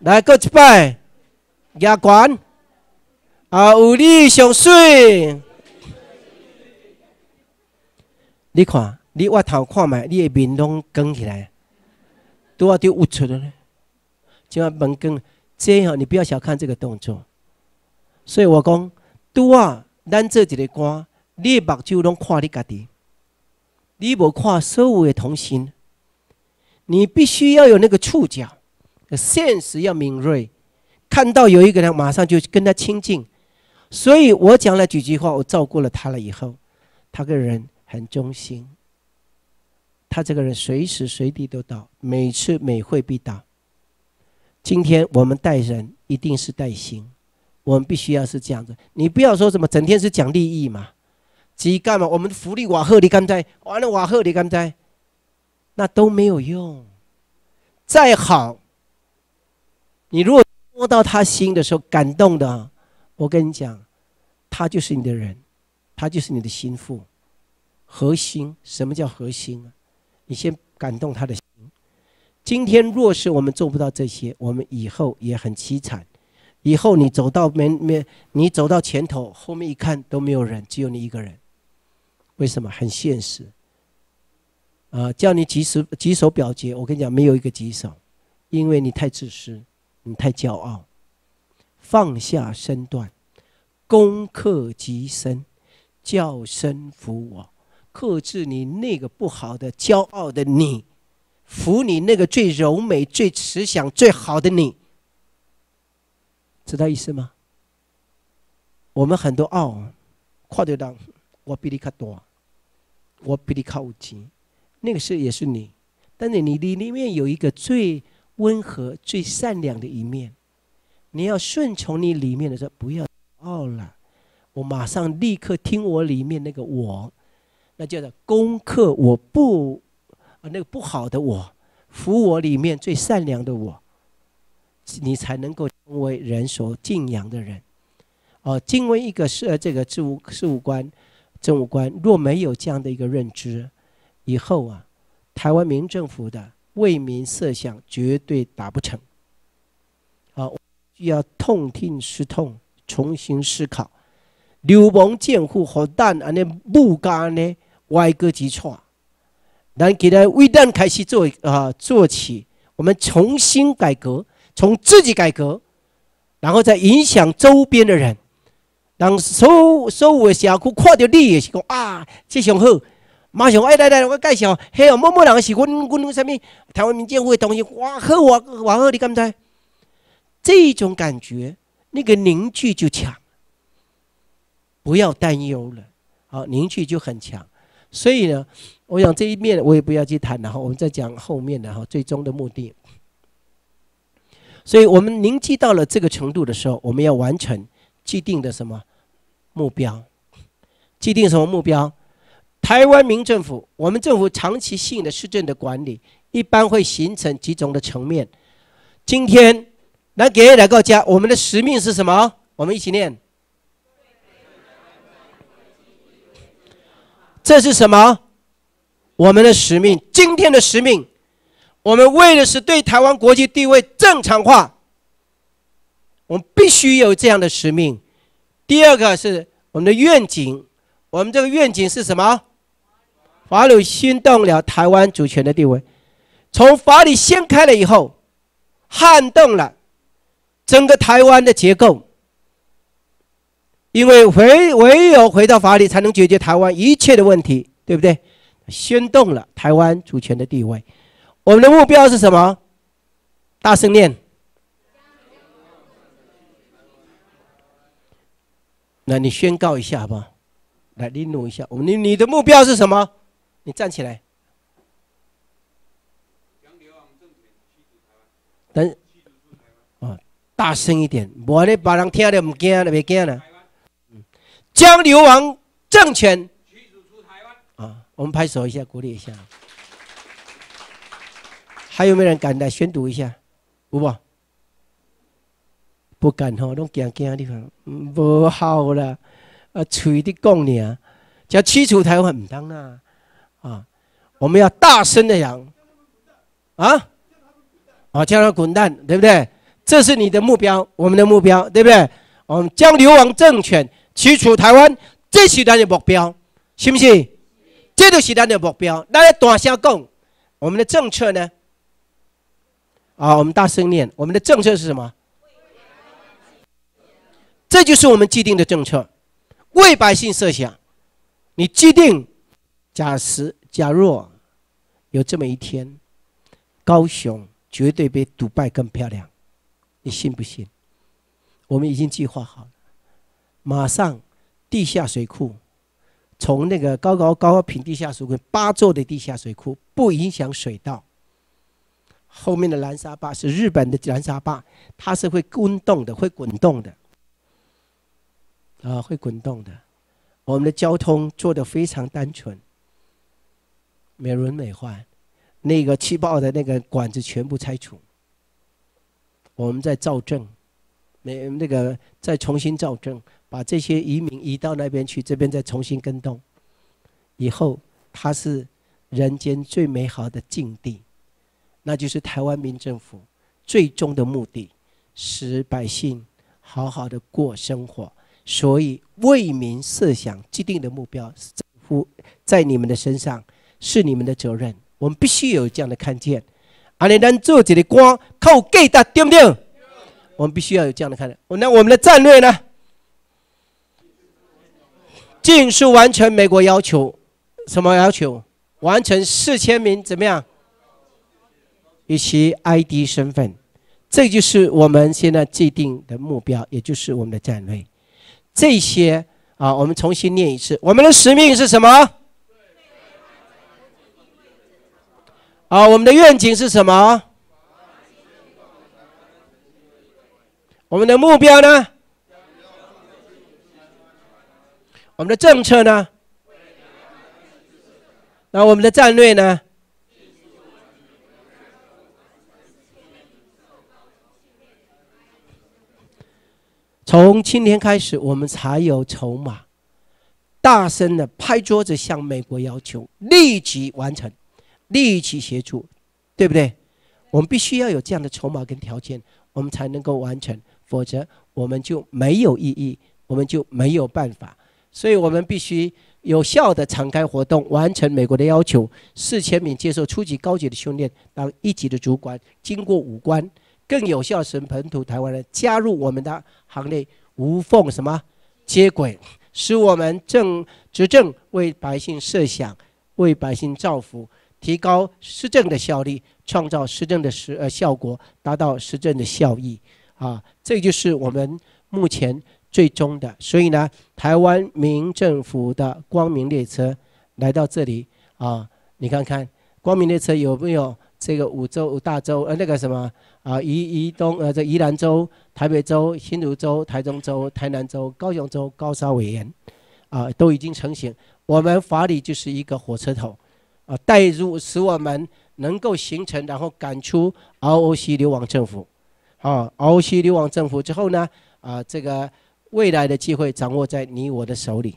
来，搁一摆举高，啊，有你上水。你看，你歪头看觅，你的面拢卷起来，多少突出呢？就万门能跟这样，你不要小看这个动作。所以我讲，多。咱做这个官，你目睭拢看你自己，你无看所有的同心，你必须要有那个触角，现实要敏锐，看到有一个人马上就跟他亲近。所以我讲了几句话，我照顾了他了以后，他个人很忠心，他这个人随时随地都到，每次每会必到。今天我们带人一定是带心。我们必须要是这样子。你不要说什么整天是讲利益嘛，乞干嘛，我们福利瓦赫里干在，完了瓦赫里干在，那都没有用，再好，你如果摸到他心的时候感动的，我跟你讲，他就是你的人，他就是你的心腹，核心什么叫核心啊？你先感动他的心。今天若是我们做不到这些，我们以后也很凄惨。以后你走到门面，你走到前头，后面一看都没有人，只有你一个人。为什么？很现实。啊，叫你几手举手表决，我跟你讲，没有一个举手，因为你太自私，你太骄傲。放下身段，攻克极身，叫声服我，克制你那个不好的骄傲的你，服你那个最柔美、最慈祥、最好的你。知道意思吗？我们很多傲，夸得当，我比你卡多，我比你卡有钱，那个是也是你，但是你你里面有一个最温和、最善良的一面，你要顺从你里面的说，不要傲了，我马上立刻听我里面那个我，那叫做攻克我不啊那个不好的我，服我里面最善良的我。你才能够成为人所敬仰的人。哦，身为一个是这个事务政务官、政务官，若没有这样的一个认知，以后啊，台湾民政府的为民设想绝对达不成。啊，要痛定思痛，重新思考。流氓奸夫何等啊！那不干的歪哥之错，然给他未端开始做啊做起，我们重新改革。从自己改革，然后再影响周边的人，所后收收为峡谷，看到你也是构啊，这常好，马上哎，来来，我介绍，嘿，默某某人是阮阮，什么台湾民间会的东西，哇好哇哇好，你敢在这种感觉，那个凝聚就强，不要担忧了，好，凝聚就很强。所以呢，我想这一面我也不要去谈，然后我们再讲后面，然后最终的目的。所以，我们凝聚到了这个程度的时候，我们要完成既定的什么目标？既定什么目标？台湾民政府，我们政府长期性的市政的管理，一般会形成几种的层面。今天来给来个家，我们的使命是什么？我们一起念。这是什么？我们的使命，今天的使命。我们为的是对台湾国际地位正常化，我们必须有这样的使命。第二个是我们的愿景，我们这个愿景是什么？法理掀动了台湾主权的地位。从法理掀开了以后，撼动了整个台湾的结构。因为唯唯有回到法理，才能解决台湾一切的问题，对不对？掀动了台湾主权的地位。我们的目标是什么？大声念。那你宣告一下吧，来你努一下。你你的目标是什么？你站起来。等，大声一点，江流王政权驱流亡台湾。啊，我们拍手一下，鼓励一下。还有没有人敢来宣读一下？不不，不敢吼，拢惊惊的地方，不好了。呃，出于的共啊，叫驱除台湾唔当啦，啊，我们要大声的讲，啊，啊，叫他滚蛋，对不对？这是你的目标，我们的目标，对不对？我们将流亡政权驱除台湾，这是咱的目标，信不信？这就是咱的目标。那大声讲，我们的政策呢？啊，我们大声念，我们的政策是什么？这就是我们既定的政策，为百姓设想。你既定，假使假若有这么一天，高雄绝对比独拜更漂亮，你信不信？我们已经计划好了，马上地下水库，从那个高高高平地下水库八座的地下水库，不影响水稻。后面的蓝沙坝是日本的蓝沙坝，它是会滚动的，会滚动的，啊，会滚动的。我们的交通做的非常单纯，美轮美奂，那个气爆的那个管子全部拆除，我们再造正，那那个再重新造正，把这些移民移到那边去，这边再重新耕种，以后它是人间最美好的境地。那就是台湾民政府最终的目的，使百姓好好的过生活。所以为民设想既定的目标是政府，在你们的身上是你们的责任。我们必须有这样的看见。阿里丹做己的光靠给他对不对？我们必须要有这样的看。那我们的战略呢？尽速完成美国要求，什么要求？完成四千名怎么样？以及 ID 身份，这就是我们现在既定的目标，也就是我们的战略。这些啊，我们重新念一次：我们的使命是什么？啊，我们的愿景是什么？我们的目标呢？我们的政策呢？那我们的战略呢？从今天开始，我们才有筹码，大声的拍桌子向美国要求立即完成，立即协助，对不对？我们必须要有这样的筹码跟条件，我们才能够完成，否则我们就没有意义，我们就没有办法。所以，我们必须有效的敞开活动，完成美国的要求。四千名接受初级、高级的训练，当一级的主管，经过五关。更有效神本土台湾人加入我们的行列，无缝什么接轨，使我们政执政为百姓设想，为百姓造福，提高施政的效率，创造施政的实呃效果，达到施政的效益啊！这就是我们目前最终的。所以呢，台湾民政府的光明列车来到这里啊！你看看光明列车有没有这个五洲五大洲呃那个什么？啊，宜宜东，呃，这宜兰州、台北州、新竹州、台中州、台南州、高雄州、高沙委员，啊，都已经成型。我们法理就是一个火车头，啊，带入使我们能够形成，然后赶出 ROC 流亡政府，啊，ROC 流亡政府之后呢，啊，这个未来的机会掌握在你我的手里，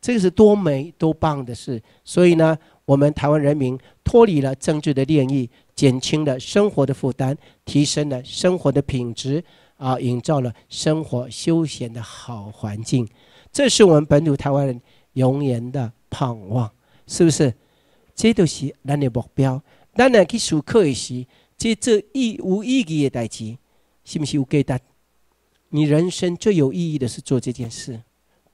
这个是多美多棒的事。所以呢。我们台湾人民脱离了政治的炼狱，减轻了生活的负担，提升了生活的品质，啊，营造了生活休闲的好环境。这是我们本土台湾人永远的盼望，是不是？这都是咱的目标。咱然，去上课也是，这这意无意义的代志，是不是有给单？你人生最有意义的是做这件事，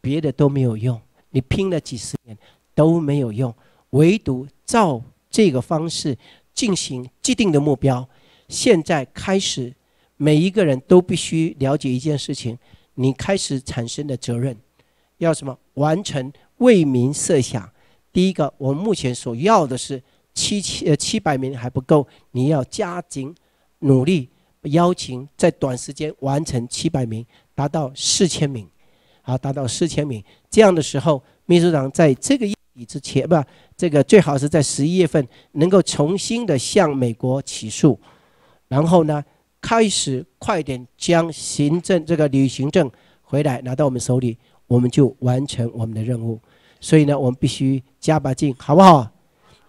别的都没有用。你拼了几十年都没有用。唯独照这个方式进行既定的目标，现在开始，每一个人都必须了解一件事情：，你开始产生的责任，要什么？完成为民设想。第一个，我们目前所要的是七七呃七百名还不够，你要加紧努力，邀请在短时间完成七百名，达到四千名，好，达到四千名。这样的时候，秘书长在这个月底之前，不？这个最好是在十一月份能够重新的向美国起诉，然后呢，开始快点将行政这个旅行证回来拿到我们手里，我们就完成我们的任务。所以呢，我们必须加把劲，好不好？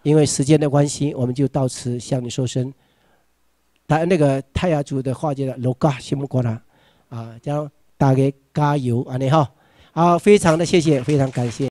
因为时间的关系，我们就到此向你说声。他那个泰雅族的话叫 “luka”，羡慕国难啊，将大家加油啊，你好，好，非常的谢谢，非常感谢。